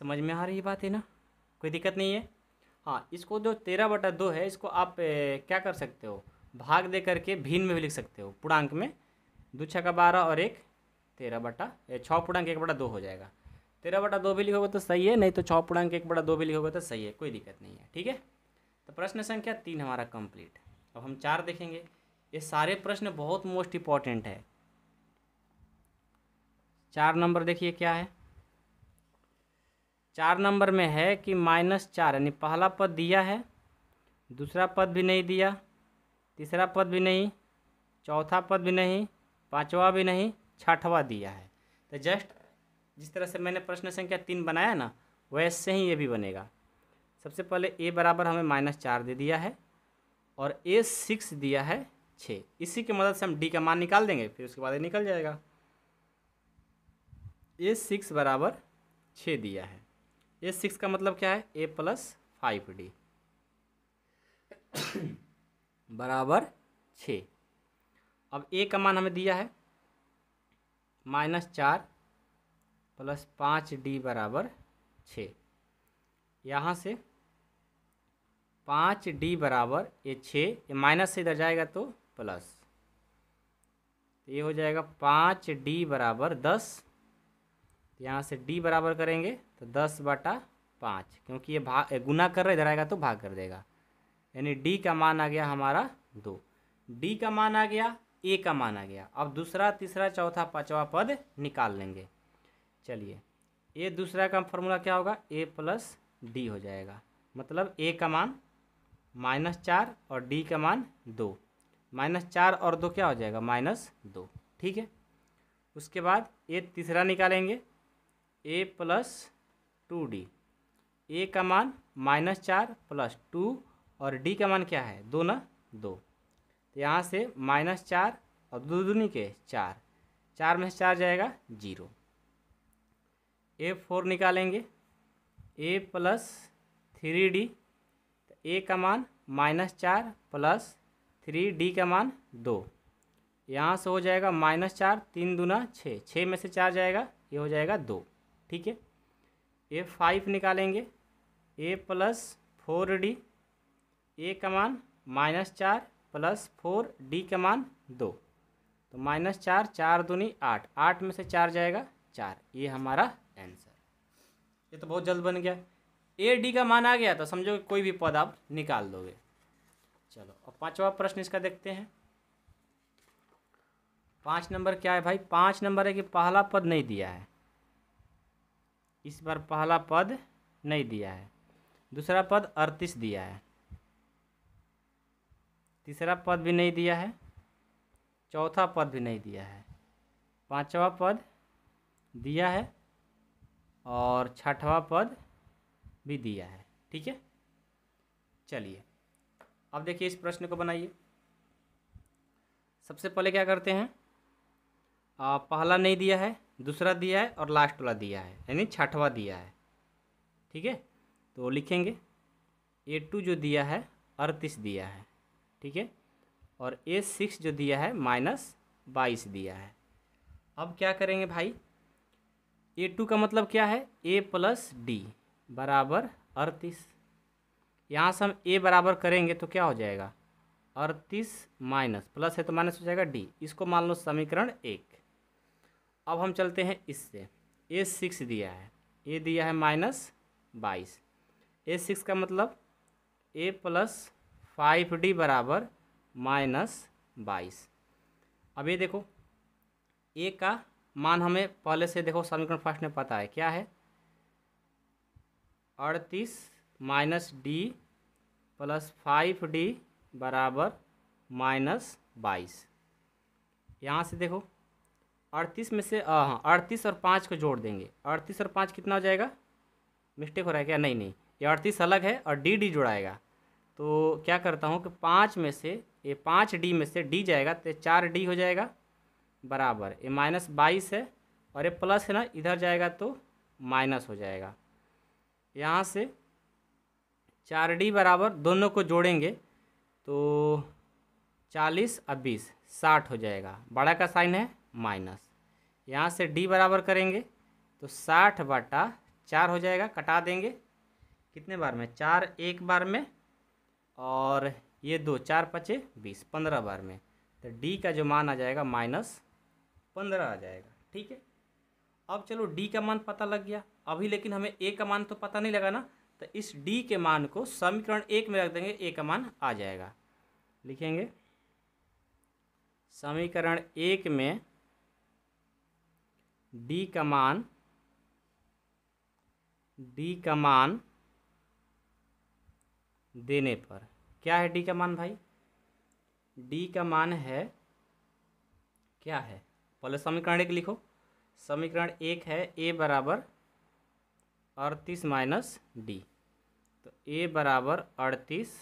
समझ में आ रही बात है ना कोई दिक्कत नहीं है हाँ इसको जो तेरह बटा दो है इसको आप ए, क्या कर सकते हो भाग दे करके भीन में भी लिख सकते हो पूर्णांक में दो छः का बारह और एक तेरह बटा छः पूर्णांक एक बटा दो हो जाएगा तेरह बटा दो भी लिखोगे तो सही है नहीं तो छः पूर्णांक एक बटा दो भी लिखोगे तो सही है कोई दिक्कत नहीं है ठीक है तो प्रश्न संख्या तीन हमारा कंप्लीट अब हम चार देखेंगे ये सारे प्रश्न बहुत मोस्ट इम्पॉर्टेंट है चार नंबर देखिए क्या है चार नंबर में है कि माइनस चार यानी पहला पद दिया है दूसरा पद भी नहीं दिया तीसरा पद भी नहीं चौथा पद भी नहीं पाँचवा भी नहीं छठवा दिया है तो जस्ट जिस तरह से मैंने प्रश्न संख्या तीन बनाया ना वैसे ही ये भी बनेगा सबसे पहले ए बराबर हमें माइनस चार दे दिया है और ए सिक्स दिया है छः इसी की मदद से हम डी का मान निकाल देंगे फिर उसके बाद ये निकल जाएगा ए सिक्स बराबर छः दिया है ए सिक्स का मतलब क्या है ए प्लस फाइव डी बराबर छ अब ए का मान हमें दिया है माइनस चार प्लस पाँच डी बराबर छ यहाँ से पाँच डी बराबर ये छः ये माइनस से इधर जाएगा तो प्लस तो ये हो जाएगा पाँच डी बराबर दस तो यहाँ से डी बराबर करेंगे तो दस बटा पाँच क्योंकि ये भाग गुना कर रहे इधर आएगा तो भाग कर देगा यानी डी का मान आ गया हमारा दो डी का मान आ गया ए का मान आ गया अब दूसरा तीसरा चौथा पाँचवा पद निकाल लेंगे चलिए ए दूसरा का फॉर्मूला क्या होगा ए प्लस डी हो जाएगा मतलब ए का मान माइनस चार और डी का मान दो माइनस चार और दो क्या हो जाएगा माइनस दो ठीक है उसके बाद ए तीसरा निकालेंगे A plus two D A का मान माइनस चार प्लस टू और डी का मान क्या है दो ना दो तो यहाँ से माइनस चार और दो दूनी के चार चार में से चार जाएगा जीरो ए फोर निकालेंगे ए प्लस थ्री डी तो ए का मान माइनस चार प्लस थ्री डी का मान दो यहाँ से हो जाएगा माइनस चार तीन दूना छः छः में से चार जाएगा ये हो जाएगा दो ठीक है ए फाइव निकालेंगे A plus four D A का मान माइनस चार प्लस फोर डी का मान दो तो माइनस चार चार दूनी आठ आठ में से चार जाएगा चार ये हमारा आंसर ये तो बहुत जल्द बन गया ए डी का मान आ गया तो समझो कोई भी पद आप निकाल दोगे चलो अब पांचवा प्रश्न इसका देखते हैं पाँच नंबर क्या है भाई पाँच नंबर है कि पहला पद नहीं दिया है इस बार पहला पद नहीं दिया है दूसरा पद अड़तीस दिया है तीसरा पद भी नहीं दिया है चौथा पद भी नहीं दिया है पांचवा पद दिया है और छठवा पद भी दिया है ठीक है चलिए अब देखिए इस प्रश्न को बनाइए सबसे पहले क्या करते हैं आ, पहला नहीं दिया है दूसरा दिया है और लास्ट वाला दिया है यानी छठवा दिया है ठीक है तो लिखेंगे ए टू जो दिया है अड़तीस दिया है ठीक है और ए सिक्स जो दिया है माइनस बाईस दिया है अब क्या करेंगे भाई ए टू का मतलब क्या है ए प्लस डी बराबर अड़तीस यहाँ से हम ए बराबर करेंगे तो क्या हो जाएगा अड़तीस माइनस प्लस है तो माइनस हो जाएगा डी इसको मान लो समीकरण एक अब हम चलते हैं इससे ए सिक्स दिया है ए दिया है माइनस बाईस ए सिक्स का मतलब ए प्लस फाइव डी बराबर माइनस बाईस अब ये देखो ए का मान हमें पहले से देखो समीकरण फर्स्ट में पता है क्या है अड़तीस minus D plus five D बराबर माइनस बाईस यहाँ से देखो अड़तीस में से हाँ अड़तीस और पाँच को जोड़ देंगे अड़तीस और पाँच कितना हो जाएगा मिस्टेक हो रहा है क्या नहीं नहीं ये अड़तीस अलग है और डी डी जुड़ाएगा तो क्या करता हूँ कि पाँच में से ये पाँच डी में से डी जाएगा तो चार डी हो जाएगा बराबर ये माइनस बाईस है और ये प्लस है ना इधर जाएगा तो माइनस हो जाएगा यहाँ से चार डी बराबर दोनों को जोड़ेंगे तो चालीस और बीस साठ हो जाएगा बड़ा का साइन है माइनस यहाँ से डी बराबर करेंगे तो साठ बटा चार हो जाएगा कटा देंगे कितने बार में चार एक बार में और ये दो चार पचे बीस पंद्रह बार में तो डी का जो मान आ जाएगा माइनस पंद्रह आ जाएगा ठीक है अब चलो डी का मान पता लग गया अभी लेकिन हमें ए का मान तो पता नहीं लगा ना तो इस डी के मान को समीकरण एक में रख देंगे ए का मान आ जाएगा लिखेंगे समीकरण एक में डी का मान डी का मान देने पर क्या है डी का मान भाई डी का मान है क्या है पहले समीकरण एक लिखो समीकरण एक है ए बराबर अड़तीस माइनस डी तो ए बराबर अड़तीस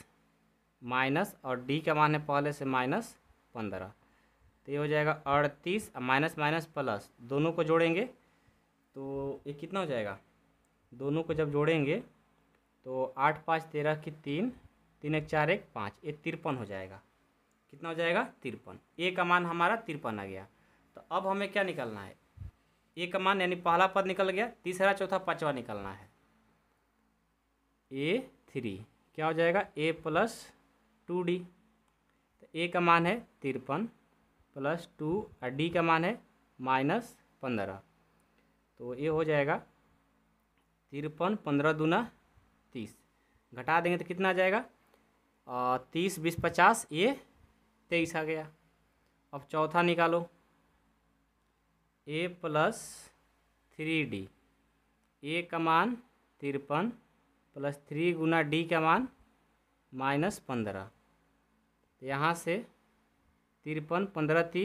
माइनस और डी का मान है पहले से माइनस पंद्रह तो ये हो जाएगा अड़तीस माइनस माइनस प्लस दोनों को जोड़ेंगे तो ये कितना हो जाएगा दोनों को जब जोड़ेंगे तो आठ पाँच तेरह की तीन तीन एक चार एक पाँच ये तिरपन हो जाएगा कितना हो जाएगा तिरपन ए का मान हमारा तिरपन आ गया तो अब हमें क्या निकलना है ए का मान यानी पहला पद निकल गया तीसरा चौथा पाँचवा निकलना है ए थ्री क्या हो जाएगा ए प्लस टू डी तो ए का मान है तिरपन प्लस टू और डी का मान है माइनस पंद्रह तो ये हो जाएगा तिरपन पंद्रह दूना तीस घटा देंगे तो कितना आ जाएगा आ, तीस बीस पचास ये तेईस आ गया अब चौथा निकालो A plus three D A का मान तिरपन प्लस थ्री गुना डी का मान माइनस पंद्रह तो यहाँ से तिरपन पंद्रह ती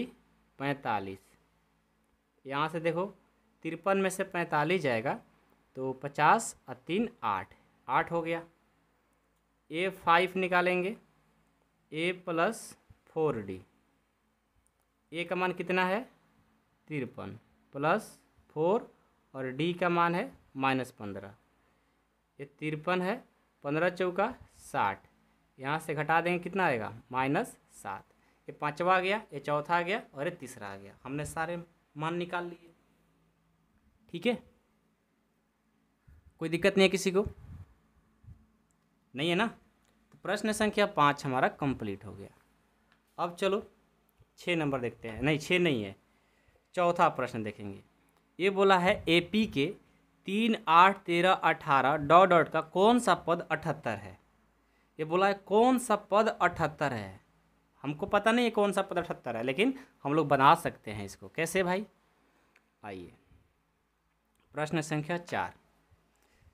पैंतालीस यहाँ से देखो तिरपन में से पैंतालीस जाएगा तो पचास और तीन आठ आठ हो गया ए फाइव निकालेंगे A plus four D A का मान कितना है तिरपन प्लस फोर और डी का मान है माइनस पंद्रह ये तिरपन है पंद्रह चौका साठ यहाँ से घटा देंगे कितना आएगा माइनस सात ये पाँचवा आ गया ये चौथा आ गया और ये तीसरा आ गया हमने सारे मान निकाल लिए ठीक है कोई दिक्कत नहीं है किसी को नहीं है ना तो प्रश्न संख्या पाँच हमारा कंप्लीट हो गया अब चलो छः नंबर देखते हैं नहीं छः नहीं है चौथा प्रश्न देखेंगे ये बोला है ए पी के तीन आठ तेरह अठारह डॉ डॉट का कौन सा पद अठहत्तर है ये बोला है कौन सा पद अठहत्तर है हमको पता नहीं है कौन सा पद अठहत्तर है लेकिन हम लोग बना सकते हैं इसको कैसे भाई आइए प्रश्न संख्या चार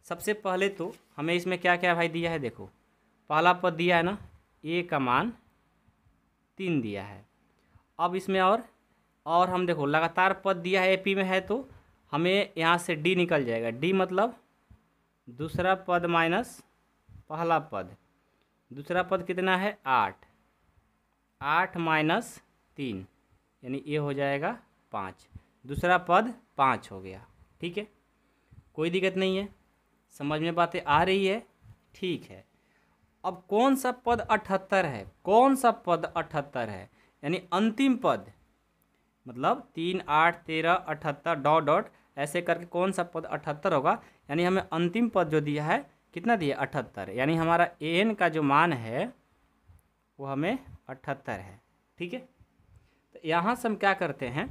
सबसे पहले तो हमें इसमें क्या क्या भाई दिया है देखो पहला पद दिया है ना ए का मान तीन दिया है अब इसमें और और हम देखो लगातार पद दिया है ए पी में है तो हमें यहाँ से डी निकल जाएगा डी मतलब दूसरा पद माइनस पहला पद दूसरा पद कितना है आठ आठ माइनस तीन यानी ए हो जाएगा पाँच दूसरा पद पाँच हो गया ठीक है कोई दिक्कत नहीं है समझ में बातें आ रही है ठीक है अब कौन सा पद अठहत्तर है कौन सा पद अठहत्तर है यानी अंतिम पद मतलब तीन आठ तेरह अठहत्तर डॉट डॉट ऐसे करके कौन सा पद अठहत्तर होगा यानी हमें अंतिम पद जो दिया है कितना दिया अठहत्तर यानी हमारा ए एन का जो मान है वो हमें अठहत्तर है ठीक है तो यहाँ से हम क्या करते हैं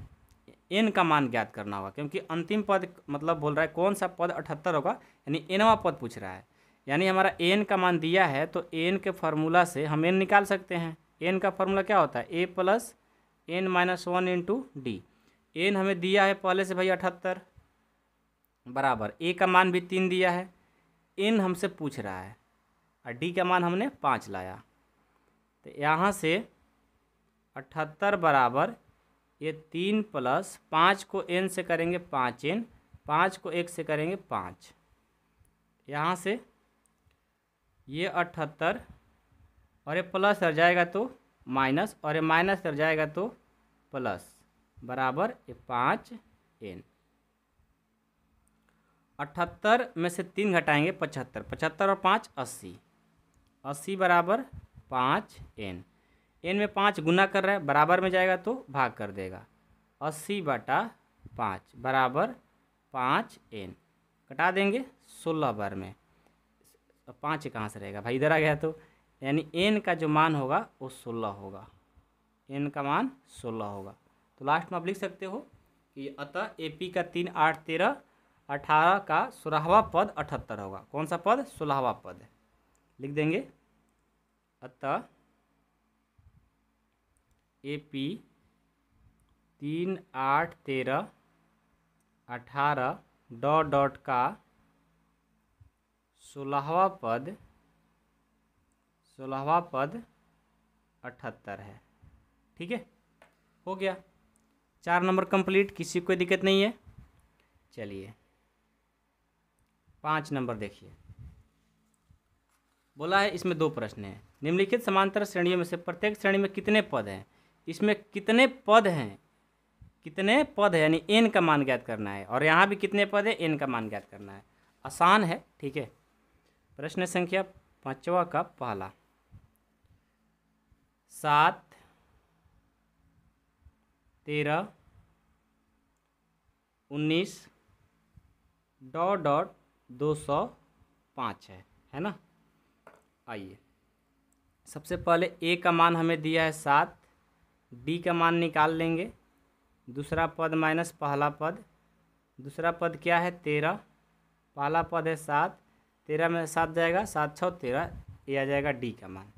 एन का मान ज्ञात करना होगा क्योंकि अंतिम पद मतलब बोल रहा है कौन सा पद अठहत्तर होगा यानी एनवा पद पूछ रहा है यानी हमारा एन का मान दिया है तो एन के फार्मूला से हम एन निकाल सकते हैं एन का फार्मूला क्या होता है A plus N minus one into D N हमें दिया है पहले से भाई अठहत्तर बराबर ए का मान भी तीन दिया है एन हमसे पूछ रहा है और डी का मान हमने पाँच लाया तो यहाँ से अठहत्तर बराबर ये तीन प्लस पाँच को एन से करेंगे पाँच एन पाँच को एक से करेंगे पाँच यहाँ से ये अठहत्तर और ये प्लस कर जाएगा तो माइनस और ये माइनस कर जाएगा तो प्लस बराबर ये पाँच एन अठहत्तर में से तीन घटाएंगे पचहत्तर पचहत्तर और पाँच अस्सी अस्सी बराबर पाँच एन एन में पाँच गुना कर रहा है बराबर में जाएगा तो भाग कर देगा अस्सी बटा पाँच बराबर पाँच एन कटा देंगे सोलह बार में पाँच कहाँ से रहेगा भाई इधर आ गया तो यानी एन का जो मान होगा वो सोलह होगा एन का मान सोलह होगा तो लास्ट में आप लिख सकते हो कि अतः ए पी का तीन आठ तेरह अठारह का सोलहवा पद अठहत्तर होगा कौन सा पद सोलहवा पद लिख देंगे अतः ए पी तीन आठ तेरह अठारह डॉ डॉट का सोलहवा पद सोलहवा पद अठहत्तर है ठीक है हो गया चार नंबर कंप्लीट किसी कोई दिक्कत नहीं है चलिए पाँच नंबर देखिए बोला है इसमें दो प्रश्न हैं निम्नलिखित समांतर श्रेणियों में से प्रत्येक श्रेणी में कितने पद हैं इसमें कितने पद हैं कितने पद है यानी एन का मान ज्ञात करना है और यहाँ भी कितने पद है एन का मान ज्ञात करना है आसान है ठीक है प्रश्न संख्या पाँचवा का पहला सात तेरह उन्नीस डॉट डॉट दो सौ पाँच है है ना आइए सबसे पहले ए का मान हमें दिया है सात बी का मान निकाल लेंगे दूसरा पद माइनस पहला पद दूसरा पद क्या है तेरह पहला पद है सात तेरह में सात जाएगा सात छः तेरह ए आ जाएगा डी का मान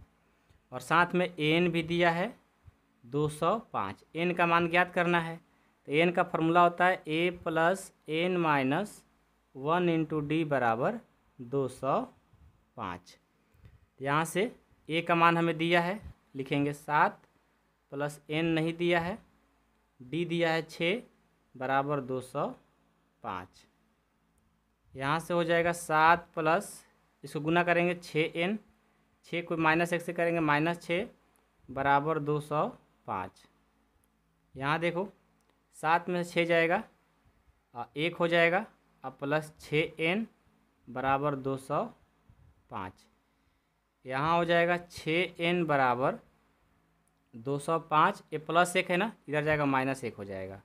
और साथ में एन भी दिया है दो सौ पाँच एन का मान ज्ञात करना है तो एन का फॉर्मूला होता है A plus N minus one into D बराबर दो सौ पाँच यहाँ से ए का मान हमें दिया है लिखेंगे सात प्लस एन नहीं दिया है डी दिया है छः बराबर दो सौ पाँच यहाँ से हो जाएगा सात प्लस इसको गुना करेंगे छः एन छः को माइनस एक से करेंगे माइनस छः बराबर दो सौ पाँच यहाँ देखो सात में छः जाएगा और एक हो जाएगा और प्लस छः एन बराबर दो सौ पाँच यहाँ हो जाएगा छः एन बराबर दो सौ पाँच ए प्लस एक है ना इधर जाएगा माइनस एक हो जाएगा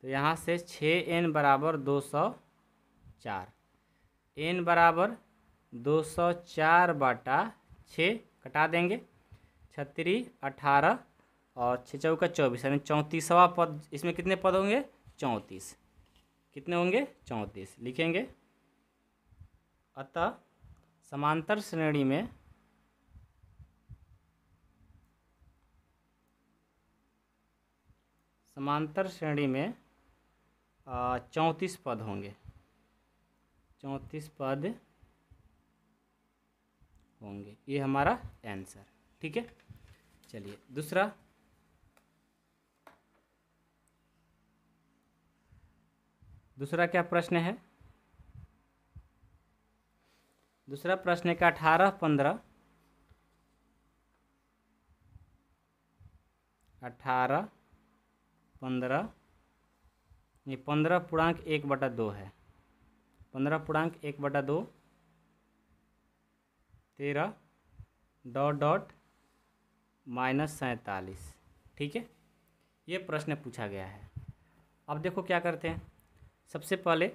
तो यहाँ से छः एन बराबर दो सौ चार एन बराबर दो सौ चार बटा छः कटा देंगे छत्तीस अठारह और छः चौका चौबीस यानी चौंतीसवा पद इसमें कितने पद होंगे चौंतीस कितने होंगे चौंतीस लिखेंगे अतः समांतर श्रेणी में समांतर श्रेणी में चौंतीस पद होंगे चौंतीस पद होंगे ये हमारा आंसर ठीक है चलिए दूसरा दूसरा क्या प्रश्न है दूसरा प्रश्न का अठारह पंद्रह अठारह पंद्रह ये पंद्रह पूर्णांक एक बटा दो है पंद्रह पूर्णांक एक बटा दो तेरह डॉट डॉट माइनस सैंतालीस ठीक है ये प्रश्न पूछा गया है अब देखो क्या करते हैं सबसे पहले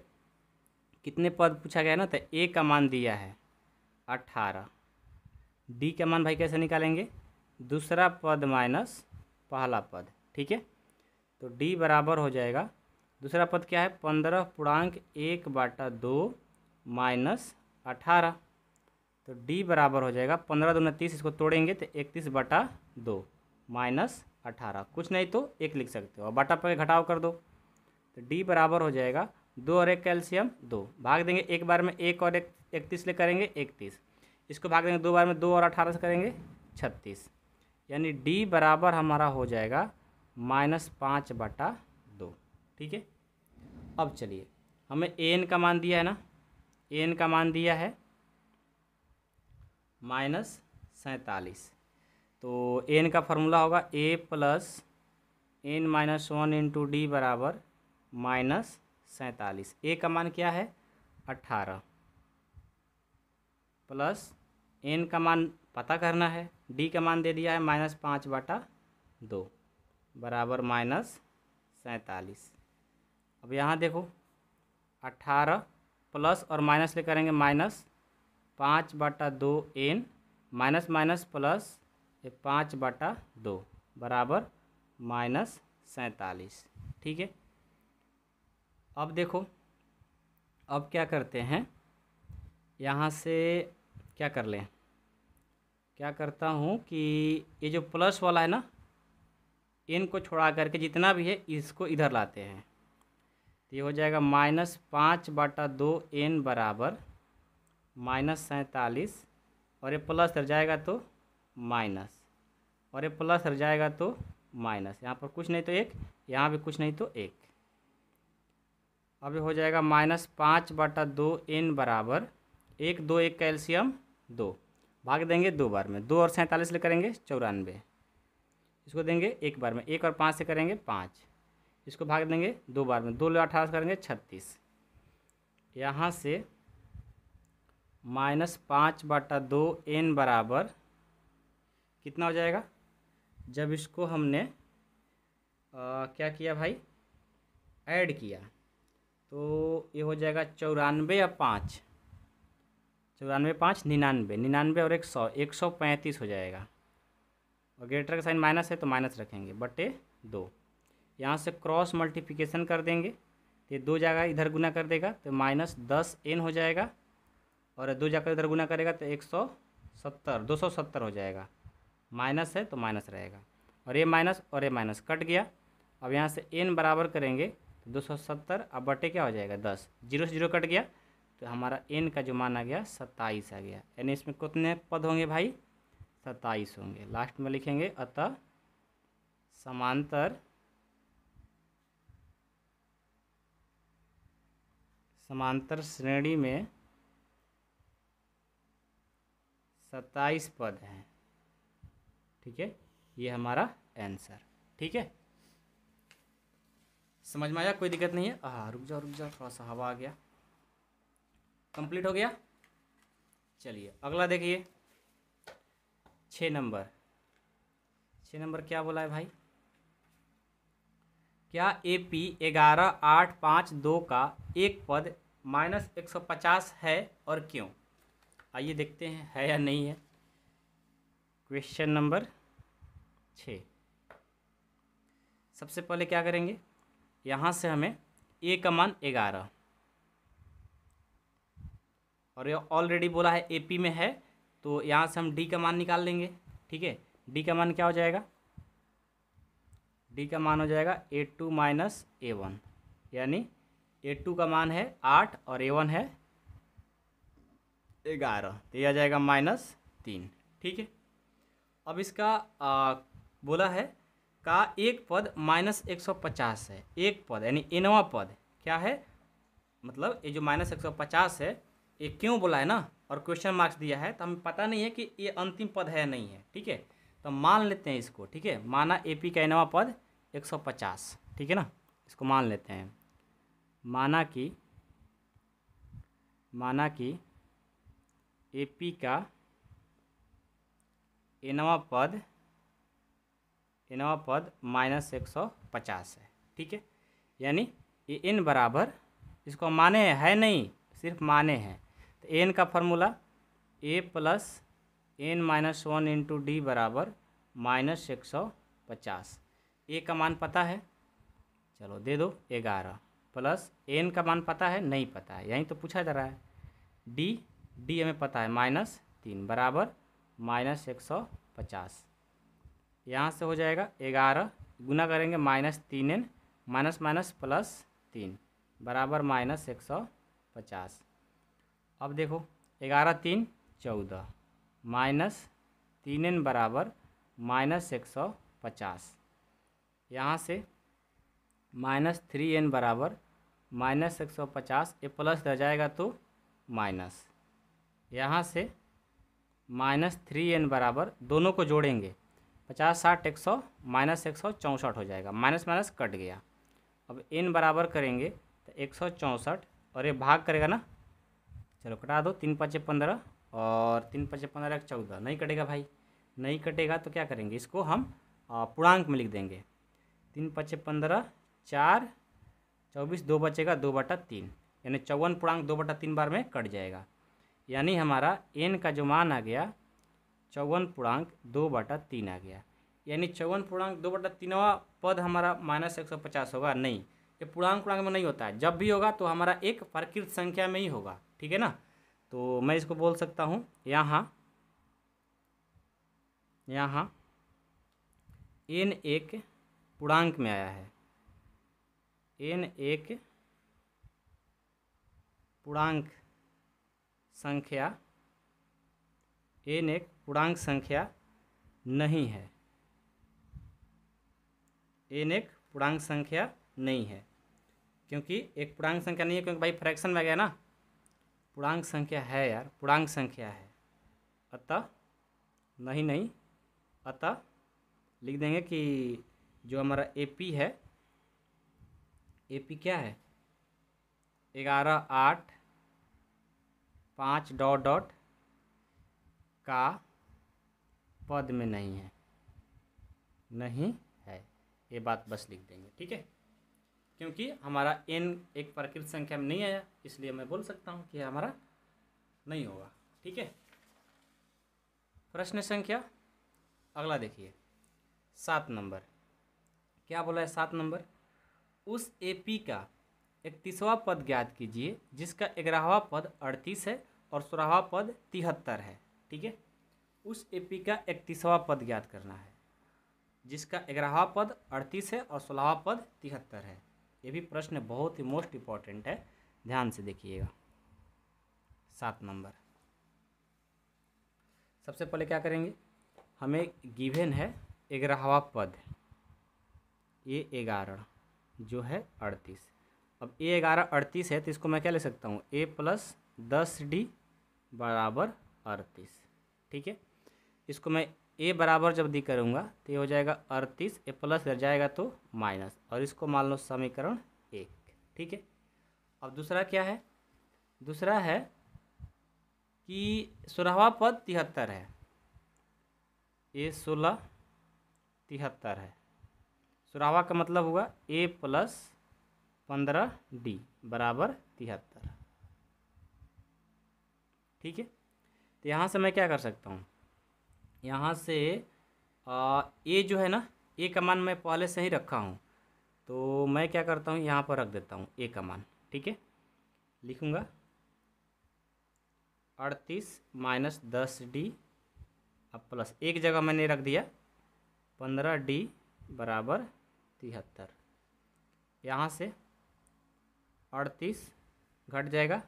कितने पद पूछा गया ना तो ए का मान दिया है अट्ठारह डी का मान भाई कैसे निकालेंगे दूसरा पद माइनस पहला पद ठीक है तो डी बराबर हो जाएगा दूसरा पद क्या है पंद्रह पूर्णांक एक बाटा दो माइनस अठारह तो डी बराबर हो जाएगा पंद्रह दो तीस इसको तोड़ेंगे तो इकतीस बटा दो माइनस अठारह कुछ नहीं तो एक लिख सकते हो और बाटा पर घटाव कर दो तो डी बराबर हो जाएगा दो और एक कैल्शियम दो भाग देंगे एक बार में एक और एक इकतीस ले करेंगे इकतीस इसको भाग देंगे दो बार में दो और अठारह से करेंगे छत्तीस यानी डी बराबर हमारा हो जाएगा माइनस पाँच बटा दो ठीक है अब चलिए हमें ए एन का मान दिया है ना ए एन का मान दिया है माइनस सैंतालीस तो एन का फार्मूला होगा A plus N minus one into D बराबर माइनस सैंतालीस ए का मान क्या है अट्ठारह प्लस एन का मान पता करना है डी का मान दे दिया है माइनस पाँच बटा दो बराबर माइनस सैंतालीस अब यहाँ देखो अट्ठारह प्लस और माइनस ले करेंगे माइनस पाँच बाटा दो एन माइनस माइनस प्लस ये पाँच बटा दो बराबर माइनस सैंतालीस ठीक है अब देखो अब क्या करते हैं यहाँ से क्या कर लें क्या करता हूँ कि ये जो प्लस वाला है ना इन को छोड़ा करके जितना भी है इसको इधर लाते हैं तो ये हो जाएगा माइनस पाँच बटा दो एन बराबर माइनस सैंतालीस और ये प्लस रह जाएगा तो माइनस और ये प्लस रह जाएगा तो माइनस यहाँ पर कुछ नहीं तो एक यहाँ भी कुछ नहीं तो एक अब ये हो जाएगा माइनस पाँच बटा दो एन बराबर एक दो एक कैल्शियम दो भाग देंगे दो बार में दो और सैंतालीस ले करेंगे चौरानवे इसको देंगे एक बार में एक और पाँच से करेंगे पाँच इसको भाग देंगे दो बार में दो अठारह से करेंगे छत्तीस यहाँ से माइनस पाँच बाटा दो एन बराबर कितना हो जाएगा जब इसको हमने आ, क्या किया भाई ऐड किया तो ये हो जाएगा चौरानवे या पाँच चौरानवे पाँच निन्यानवे निन्यानवे और एक सौ एक सौ पैंतीस हो जाएगा और ग्रेटर का साइन माइनस है तो माइनस रखेंगे बटे दो यहाँ से क्रॉस मल्टीप्लिकेशन कर देंगे तो ये दो जाएगा इधर गुना कर देगा तो माइनस दस एन हो जाएगा और दो जाकर इधर गुना करेगा तो एक सौ सत्तर दो सौ सत्तर हो जाएगा माइनस है तो माइनस रहेगा और ये माइनस और ये माइनस कट गया अब यहाँ से एन बराबर करेंगे तो दो सौ सत्तर अब बटे क्या हो जाएगा दस जीरो से जीरो कट गया तो हमारा एन का जो मान आ गया सत्ताईस आ गया यानी इसमें कितने पद होंगे भाई सत्ताईस होंगे लास्ट में लिखेंगे अतः समांतर समांतर श्रेणी में सत्ताईस पद हैं ठीक है ये हमारा आंसर ठीक है समझ में आया कोई दिक्कत नहीं है हाँ रुक जाओ रुक जाओ थोड़ा सा हवा आ गया कंप्लीट हो गया चलिए अगला देखिए छः नंबर छः नंबर क्या बोला है भाई क्या ए पी ग्यारह आठ पाँच दो का एक पद माइनस एक सौ पचास है और क्यों आइए देखते हैं है या नहीं है क्वेश्चन नंबर छ सबसे पहले क्या करेंगे यहाँ से हमें ए का मान ग्यारह और यह ऑलरेडी बोला है ए पी में है तो यहाँ से हम डी का मान निकाल लेंगे ठीक है डी का मान क्या हो जाएगा डी का मान हो जाएगा A two minus A one यानी ए टू का मान है आठ और ए वन है ग्यारह तो यह आ जाएगा माइनस तीन ठीक है अब इसका आ, बोला है का एक पद माइनस एक सौ पचास है एक पद यानी एनवा पद क्या है मतलब ये जो माइनस एक सौ पचास है ये क्यों बोला है ना और क्वेश्चन मार्क्स दिया है तो हमें पता नहीं है कि ये अंतिम पद है या नहीं है ठीक है तो मान लेते हैं इसको ठीक है माना ए पी का नवा पद एक सौ पचास ठीक है ना इसको मान लेते हैं माना कि माना कि ए पी का एनवा पद एनवा पद माइनस एक सौ पचास है ठीक है यानी ये एन बराबर इसको माने है नहीं सिर्फ माने हैं तो एन का formula A plus N minus one into D बराबर माइनस एक सौ पचास ए का मान पता है चलो दे दो ग्यारह प्लस एन का मान पता है नहीं पता है यहीं तो पूछा जा रहा है डी डी हमें पता है माइनस तीन बराबर माइनस एक सौ पचास यहाँ से हो जाएगा ग्यारह गुना करेंगे माइनस तीन एन माइनस माइनस प्लस तीन बराबर माइनस एक सौ पचास अब देखो ग्यारह तीन चौदह माइनस तीन एन बराबर माइनस एक सौ पचास यहाँ से माइनस थ्री एन बराबर माइनस एक सौ पचास ये प्लस रह जाएगा तो माइनस यहाँ से माइनस थ्री एन बराबर दोनों को जोड़ेंगे पचास साठ एक सौ माइनस एक सौ चौंसठ हो जाएगा माइनस माइनस कट गया अब एन बराबर करेंगे तो एक सौ चौंसठ और ये भाग करेगा ना चलो कटा दो तीन पाँचे पंद्रह और तीन पाँचे पंद्रह एक चौदह नहीं कटेगा भाई नहीं कटेगा तो क्या करेंगे इसको हम पूर्णांक में लिख देंगे तीन पच्चे पंद्रह चार चौबीस दो बचेगा दो बटा तीन यानी चौवन पूर्णांक दो बटा तीन बार में कट जाएगा यानी हमारा एन का जो मान आ गया चौवन पूर्णांक दो बटा तीन आ गया यानी चौवन पूर्णांक दो बटा तीनवा पद हमारा माइनस एक सौ पचास होगा नहीं ये पूर्णांक पूर्णांक में नहीं होता है जब भी होगा तो हमारा एक प्रकृत संख्या में ही होगा ठीक है ना तो मैं इसको बोल सकता हूँ यहाँ यहाँ एन एक पूर्णांक में आया है एन एक पूर्णांक संख्या एन एक पूर्णांक संख्या नहीं है एन एक पूर्णांक संख्या नहीं है क्योंकि एक पूर्णांक संख्या नहीं है क्योंकि भाई फ्रैक्शन में गया ना पूर्णांक संख्या है यार पूर्णांक संख्या है अतः नहीं नहीं अतः लिख देंगे कि जो हमारा ए पी है ए पी क्या है ग्यारह आठ पाँच डॉट डॉट का पद में नहीं है नहीं है ये बात बस लिख देंगे ठीक है क्योंकि हमारा एन एक प्रकृत संख्या में नहीं आया इसलिए मैं बोल सकता हूँ कि हमारा नहीं होगा ठीक है प्रश्न संख्या अगला देखिए सात नंबर क्या बोला है सात नंबर उस ए पी का इकतीसवा पद ज्ञात कीजिए जिसका ग्यारहवा पद अड़तीस है और सोलहवा पद तिहत्तर है ठीक है उस ए पी का इकतीसवा पद ज्ञात करना है जिसका ग्यारहवा पद अड़तीस है और सोलहवा पद तिहत्तर है ये भी प्रश्न बहुत ही मोस्ट इम्पॉर्टेंट है ध्यान से देखिएगा सात नंबर सबसे पहले क्या करेंगे हमें गिवेन है ग्यारहवा पद ये ग्यारह जो है अड़तीस अब ए ग्यारह अड़तीस है तो इसको मैं क्या ले सकता हूँ ए प्लस दस डी बराबर अड़तीस ठीक है इसको मैं ए बराबर जब दी करूँगा तो ये हो जाएगा अड़तीस ए प्लस रह जाएगा तो माइनस और इसको मान लो समीकरण एक ठीक है अब दूसरा क्या है दूसरा है कि सोलहवा पद तिहत्तर है ए सोलह तिहत्तर है सोलहवा का मतलब हुआ ए प्लस पंद्रह डी बराबर तिहत्तर ठीक है तो यहाँ से मैं क्या कर सकता हूँ यहाँ से आ, जो है ना ए कमान मैं पहले से ही रखा हूँ तो मैं क्या करता हूँ यहाँ पर रख देता हूँ ए कमान ठीक है लिखूँगा अड़तीस माइनस दस डी अब प्लस एक जगह मैंने रख दिया पंद्रह डी बराबर तिहत्तर यहाँ से अड़तीस घट जाएगा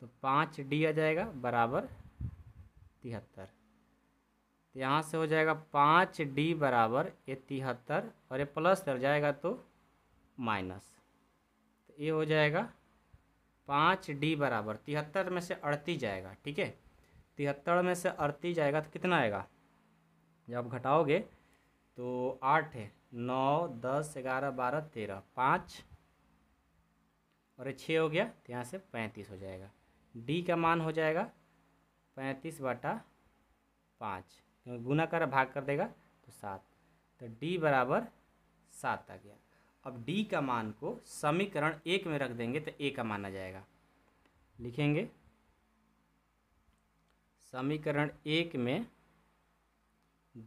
तो पाँच डी आ जाएगा बराबर तिहत्तर तो यहाँ से हो जाएगा पाँच डी बराबर ये तिहत्तर और ये प्लस कर जाएगा तो माइनस तो ये हो जाएगा पाँच डी बराबर तिहत्तर में से अड़तीस जाएगा ठीक है तिहत्तर में से अड़तीस जाएगा तो कितना आएगा जब आप घटाओगे तो आठ है नौ दस ग्यारह बारह तेरह पाँच और ये छः हो गया तो यहाँ से पैंतीस हो जाएगा डी का मान हो जाएगा पैंतीस बटा पाँच क्योंकि गुना कर भाग कर देगा तो सात तो डी बराबर सात आ गया अब डी का मान को समीकरण एक में रख देंगे तो ए का माना जाएगा लिखेंगे समीकरण एक में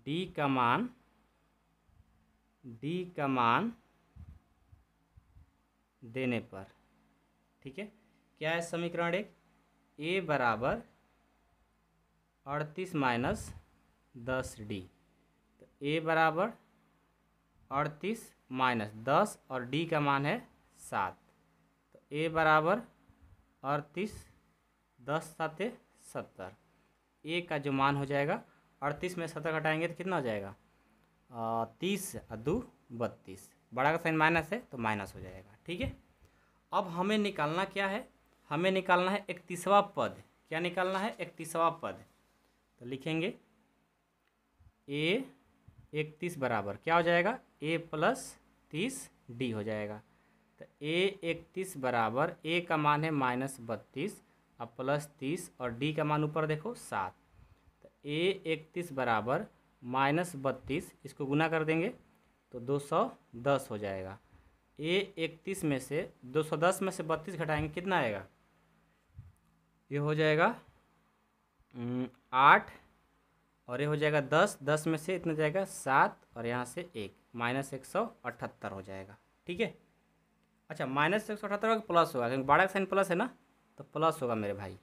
डी का मान डी का मान देने पर ठीक है क्या है समीकरण एक ए बराबर अड़तीस माइनस दस डी तो ए बराबर अड़तीस माइनस दस और डी का मान है सात तो ए बराबर अड़तीस दस सात सत्तर ए का जो मान हो जाएगा अड़तीस में सत्तर घटाएंगे तो कितना हो जाएगा तीस तीस दो बत्तीस बड़ा का साइन माइनस है तो माइनस हो जाएगा ठीक है अब हमें निकालना क्या है हमें निकालना है इकतीसवा पद क्या निकालना है इकतीसवा पद तो लिखेंगे ए इकतीस बराबर क्या हो जाएगा ए प्लस तीस डी हो जाएगा तो ए इकतीस बराबर ए का मान है माइनस बत्तीस और प्लस तीस और डी का मान ऊपर देखो सात तो ए इकतीस बराबर माइनस बत्तीस इसको गुना कर देंगे तो दो सौ दस हो जाएगा ए इकतीस में से दो सौ दस में से बत्तीस घटाएंगे कितना आएगा ये हो जाएगा आठ और ये हो जाएगा दस दस में से इतना जाएगा सात और यहाँ से एक माइनस एक सौ अठहत्तर हो जाएगा ठीक है अच्छा माइनस एक सौ अठहत्तर होगा प्लस होगा क्योंकि बारह का साइन प्लस है ना तो प्लस होगा मेरे भाई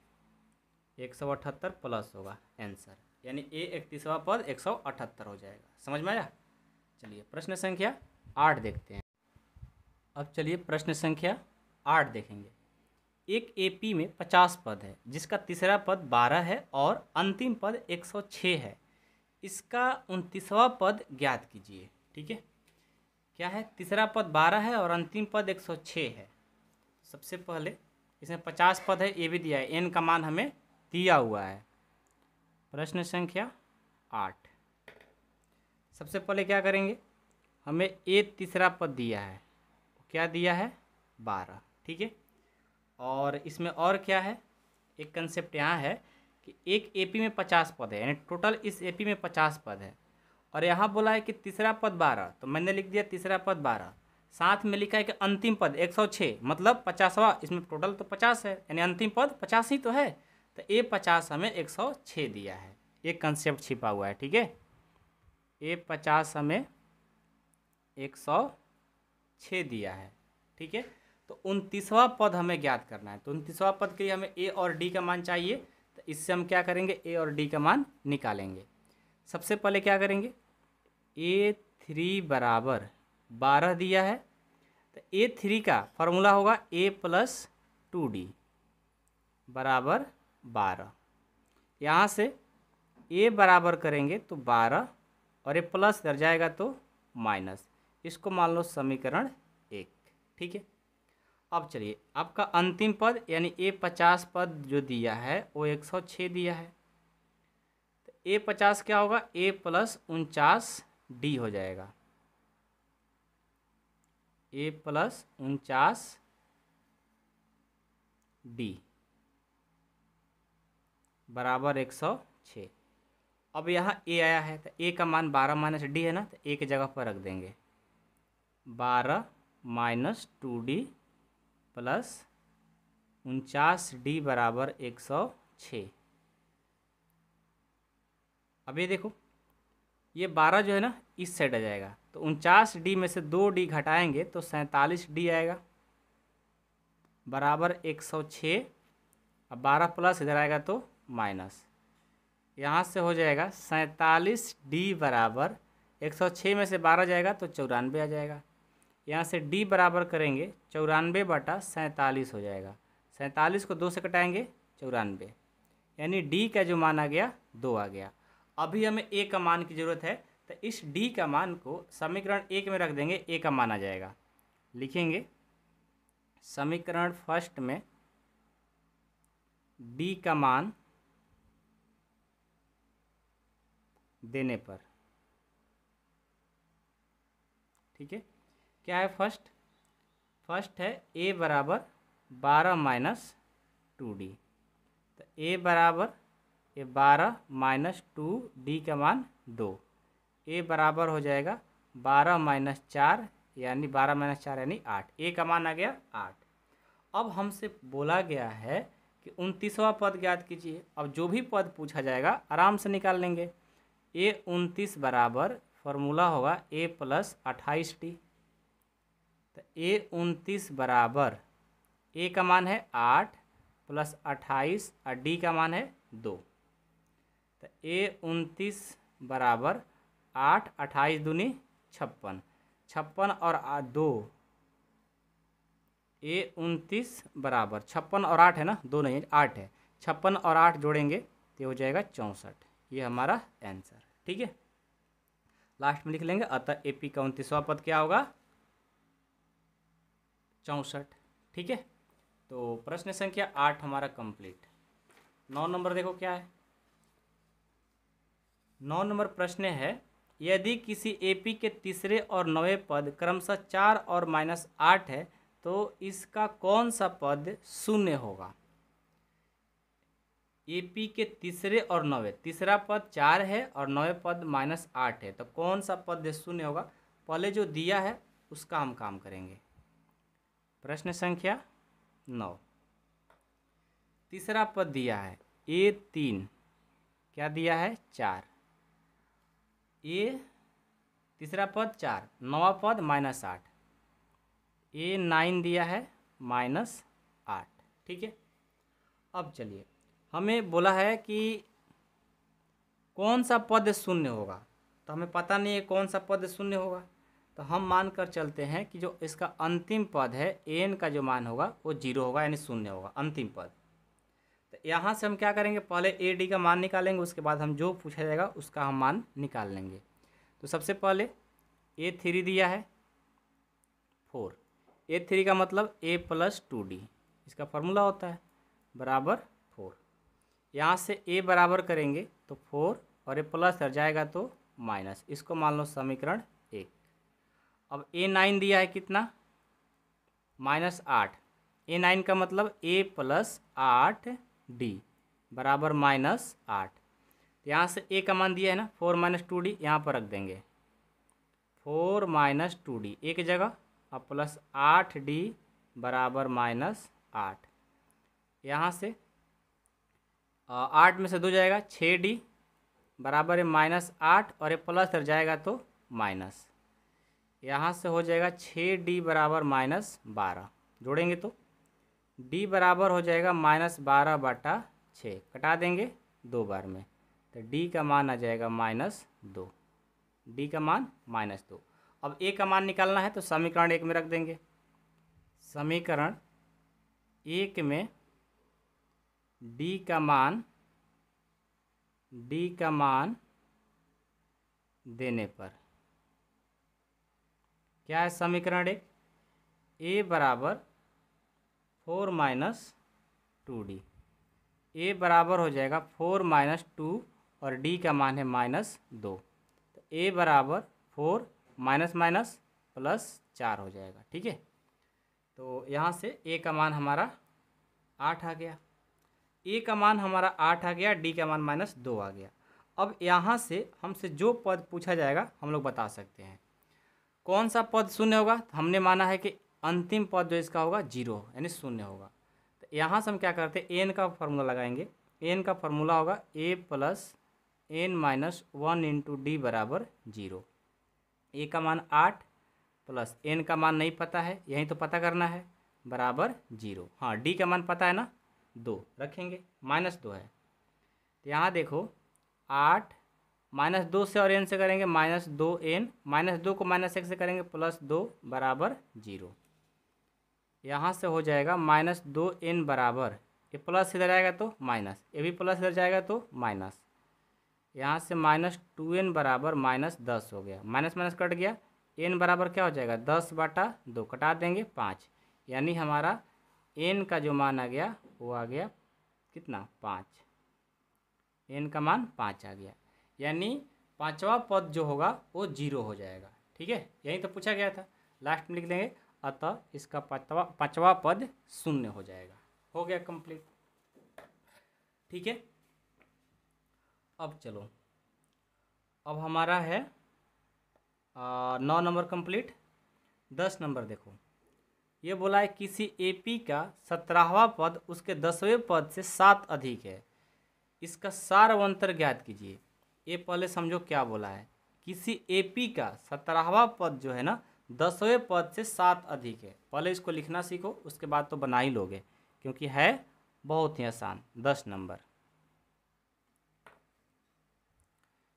एक सौ अठहत्तर प्लस होगा आंसर यानी ए इकतीसवा पद एक सौ अठहत्तर हो जाएगा समझ में आया चलिए प्रश्न संख्या आठ देखते हैं अब चलिए प्रश्न संख्या आठ देखेंगे एक एपी में पचास पद है जिसका तीसरा पद बारह है और अंतिम पद एक सौ छः है इसका उनतीसवा पद ज्ञात कीजिए ठीक है क्या है तीसरा पद बारह है और अंतिम पद एक सौ छः है सबसे पहले इसमें पचास पद है ये भी दिया है एन का मान हमें दिया हुआ है प्रश्न संख्या आठ सबसे पहले क्या करेंगे हमें ए तीसरा पद दिया है क्या दिया है बारह ठीक है और इसमें और क्या है एक कंसेप्ट यहाँ है कि एक एपी में पचास पद है यानी टोटल इस एपी में पचास पद है और यहाँ बोला है कि तीसरा पद बारह तो मैंने लिख दिया तीसरा पद बारह साथ में लिखा है कि अंतिम पद एक सौ छः मतलब पचासवा इसमें टोटल तो पचास है यानी अंतिम पद पचास ही तो है तो ए पचास हमें एक सौ छः दिया है ये कंसेप्ट छिपा हुआ है ठीक है ए पचास हमें एक सौ छः दिया है ठीक है तो उनतीसवा पद हमें ज्ञात करना है तो उनतीसवा पद के लिए हमें ए और डी का मान चाहिए तो इससे हम क्या करेंगे ए और डी का मान निकालेंगे सबसे पहले क्या करेंगे ए थ्री बराबर बारह दिया है तो ए थ्री का फॉर्मूला होगा ए प्लस टू डी बराबर बारह यहाँ से ए बराबर करेंगे तो बारह और ए प्लस कर जाएगा तो माइनस इसको मान लो समीकरण एक ठीक है अब चलिए आपका अंतिम पद यानी ए पचास पद जो दिया है वो एक सौ छः दिया है तो ए पचास क्या होगा ए प्लस उनचास डी हो जाएगा ए प्लस उनचास डी बराबर एक सौ छः अब यहाँ ए आया है तो ए का मान बारह माइनस डी है ना तो एक जगह पर रख देंगे बारह माइनस टू डी प्लस उनचास डी बराबर एक सौ छः अब ये देखो ये बारह जो है ना इस साइड आ जाएगा तो उनचास डी में से दो डी घटाएंगे तो सैंतालीस डी आएगा बराबर एक सौ छः अब बारह प्लस इधर आएगा तो माइनस यहाँ से हो जाएगा सैंतालीस डी बराबर एक सौ छः में से बारह जाएगा तो चौरानवे आ जाएगा यहाँ से डी बराबर करेंगे चौरानवे बटा सैंतालीस हो जाएगा सैंतालीस को दो से कटाएंगे चौरानवे यानी डी का जो मान आ गया दो आ गया अभी हमें ए का मान की ज़रूरत है तो इस डी का मान को समीकरण एक में रख देंगे ए का मान आ जाएगा लिखेंगे समीकरण फर्स्ट में डी का मान देने पर ठीक है क्या है फर्स्ट फर्स्ट है ए बराबर बारह माइनस टू डी तो ए बराबर ये बारह माइनस टू डी का मान दो ए बराबर हो जाएगा बारह माइनस चार यानी बारह माइनस चार यानी आठ ए का मान आ गया आठ अब हमसे बोला गया है कि उनतीसवा पद ज्ञात कीजिए अब जो भी पद पूछा जाएगा आराम से निकाल लेंगे ए उनतीस बराबर फॉर्मूला होगा ए प्लस अट्ठाईस टी तो ए उनतीस बराबर ए का मान है आठ प्लस अट्ठाईस और डी का मान है दो तो ए उनतीस बराबर आठ अट्ठाईस दूनी छप्पन छप्पन और दो ए उनतीस बराबर छप्पन और आठ है ना दो नहीं आठ है छप्पन और आठ जोड़ेंगे तो हो जाएगा चौंसठ ये हमारा आंसर ठीक है लास्ट में लिख लेंगे अतः ए पी का उनतीसवा पद क्या होगा चौंसठ ठीक है तो प्रश्न संख्या आठ हमारा कंप्लीट नौ नंबर देखो क्या है नौ नंबर प्रश्न है यदि किसी एपी के तीसरे और नवे पद क्रमशः चार और माइनस आठ है तो इसका कौन सा पद शून्य होगा एपी के तीसरे और नवे तीसरा पद चार है और नवे पद माइनस आठ है तो कौन सा पद शून्य होगा पहले जो दिया है उसका हम काम करेंगे प्रश्न संख्या नौ तीसरा पद दिया है ए तीन क्या दिया है चार ए तीसरा पद चार नवा पद माइनस आठ ए नाइन दिया है माइनस आठ ठीक है अब चलिए हमें बोला है कि कौन सा पद शून्य होगा तो हमें पता नहीं है कौन सा पद शून्य होगा तो हम मान कर चलते हैं कि जो इसका अंतिम पद है एन का जो मान होगा वो जीरो होगा यानी शून्य होगा अंतिम पद तो यहाँ से हम क्या करेंगे पहले ए डी का मान निकालेंगे उसके बाद हम जो पूछा जाएगा उसका हम मान निकाल लेंगे तो सबसे पहले ए थ्री दिया है फोर ए थ्री का मतलब ए प्लस टू डी इसका फॉर्मूला होता है बराबर फोर यहाँ से ए बराबर करेंगे तो फोर और ए प्लस हट जाएगा तो माइनस इसको मान लो समीकरण अब ए नाइन दिया है कितना माइनस आठ ए नाइन का मतलब ए प्लस आठ डी बराबर माइनस आठ तो यहाँ से ए का मान दिया है ना फोर माइनस टू डी यहाँ पर रख देंगे फोर माइनस टू डी एक जगह और प्लस आठ डी बराबर माइनस आठ यहाँ से आठ में से दो जाएगा छः डी बराबर है माइनस आठ और ये प्लस जाएगा तो माइनस यहाँ से हो जाएगा छः डी बराबर माइनस बारह जोड़ेंगे तो डी बराबर हो जाएगा माइनस बारह बटा छः कटा देंगे दो बार में तो डी का मान आ जाएगा माइनस दो डी का मान माइनस दो अब ए का मान निकालना है तो समीकरण एक में रख देंगे समीकरण एक में डी का मान डी का मान देने पर क्या है समीकरण एक ए बराबर four minus two D A बराबर हो जाएगा फोर माइनस टू और डी का मान है माइनस दो तो ए बराबर फोर माइनस माइनस प्लस चार हो जाएगा ठीक है तो यहाँ से ए का मान हमारा आठ आ गया ए का मान हमारा आठ आ गया डी का मान माइनस दो आ गया अब यहाँ से हमसे जो पद पूछा जाएगा हम लोग बता सकते हैं कौन सा पद शून्य होगा तो हमने माना है कि अंतिम पद जो इसका होगा जीरो यानी शून्य होगा तो यहाँ से हम क्या करते हैं एन का फॉर्मूला लगाएंगे एन का फॉर्मूला होगा A plus N minus one into D बराबर जीरो ए का मान आठ प्लस एन का मान नहीं पता है यहीं तो पता करना है बराबर जीरो हाँ डी का मान पता है ना दो रखेंगे माइनस दो है तो यहाँ देखो आठ माइनस दो से और एन से करेंगे माइनस दो एन माइनस दो को माइनस एक से करेंगे प्लस दो बराबर जीरो यहाँ से हो जाएगा माइनस दो एन बराबर ये प्लस इधर आएगा तो माइनस ये भी प्लस इधर जाएगा तो माइनस यहाँ से माइनस टू एन बराबर माइनस दस हो गया माइनस माइनस कट गया एन बराबर क्या हो जाएगा दस बाटा दो कटा देंगे पाँच यानी हमारा एन का जो मान आ गया वो आ गया कितना पाँच एन का मान पाँच आ गया यानी पांचवा पद जो होगा वो जीरो हो जाएगा ठीक है यही तो पूछा गया था लास्ट में लिख देंगे अतः इसका पांचवा पांचवा पद शून्य हो जाएगा हो गया कंप्लीट ठीक है अब चलो अब हमारा है नौ नंबर कंप्लीट दस नंबर देखो ये बोला है किसी एपी का सत्रहवा पद उसके दसवें पद से सात अधिक है इसका सार्वंतर ज्ञात कीजिए ये पहले समझो क्या बोला है किसी एपी का सत्रहवा पद जो है ना दसवें पद से सात अधिक है पहले इसको लिखना सीखो उसके बाद तो बना ही लोगे क्योंकि है बहुत ही आसान दस नंबर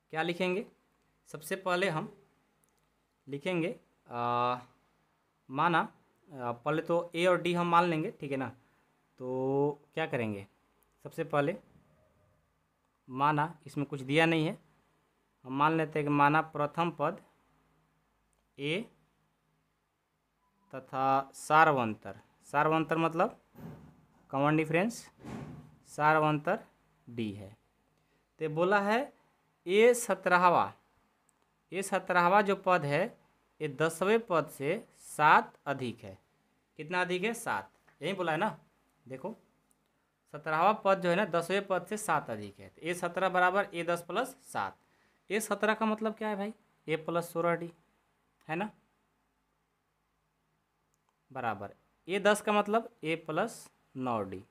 क्या लिखेंगे सबसे पहले हम लिखेंगे आ, माना आ, पहले तो ए और डी हम मान लेंगे ठीक है ना तो क्या करेंगे सबसे पहले माना इसमें कुछ दिया नहीं है हम मान लेते हैं कि माना प्रथम पद ए तथा सार्वंतर सार्वंतर मतलब कॉमन डिफरेंस सार्वंतर डी है तो बोला है ए सत्रहवा ए सत्रहवा जो पद है ये दसवें पद से सात अधिक है कितना अधिक है सात यही बोला है ना देखो सत्रहवा पद जो है ना दसवें पद से सात अधिक है तो ए सत्रह बराबर ए दस प्लस सात ए सत्रह का मतलब क्या है भाई ए प्लस सोलह डी है ना बराबर ए दस का मतलब ए प्लस नौ डी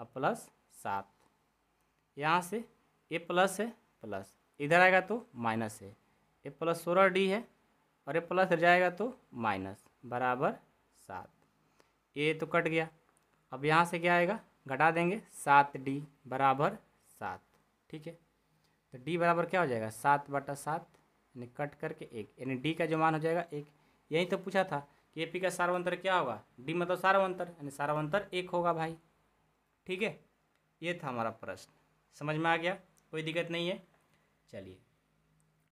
और प्लस सात यहाँ से ए प्लस है प्लस इधर आएगा तो माइनस है ए प्लस सोलह डी है और ए प्लस जाएगा तो माइनस बराबर सात ए तो कट गया अब यहाँ से क्या आएगा घटा देंगे सात डी बराबर सात ठीक है तो डी बराबर क्या हो जाएगा सात बटा सात यानी कट करके एक यानी डी का जो मान हो जाएगा एक यही तो पूछा था कि ए पी का सार्वंतर क्या होगा डी मतलब सार्वंतर यानी सार्वंतर एक होगा भाई ठीक है ये था हमारा प्रश्न समझ में आ गया कोई दिक्कत नहीं है चलिए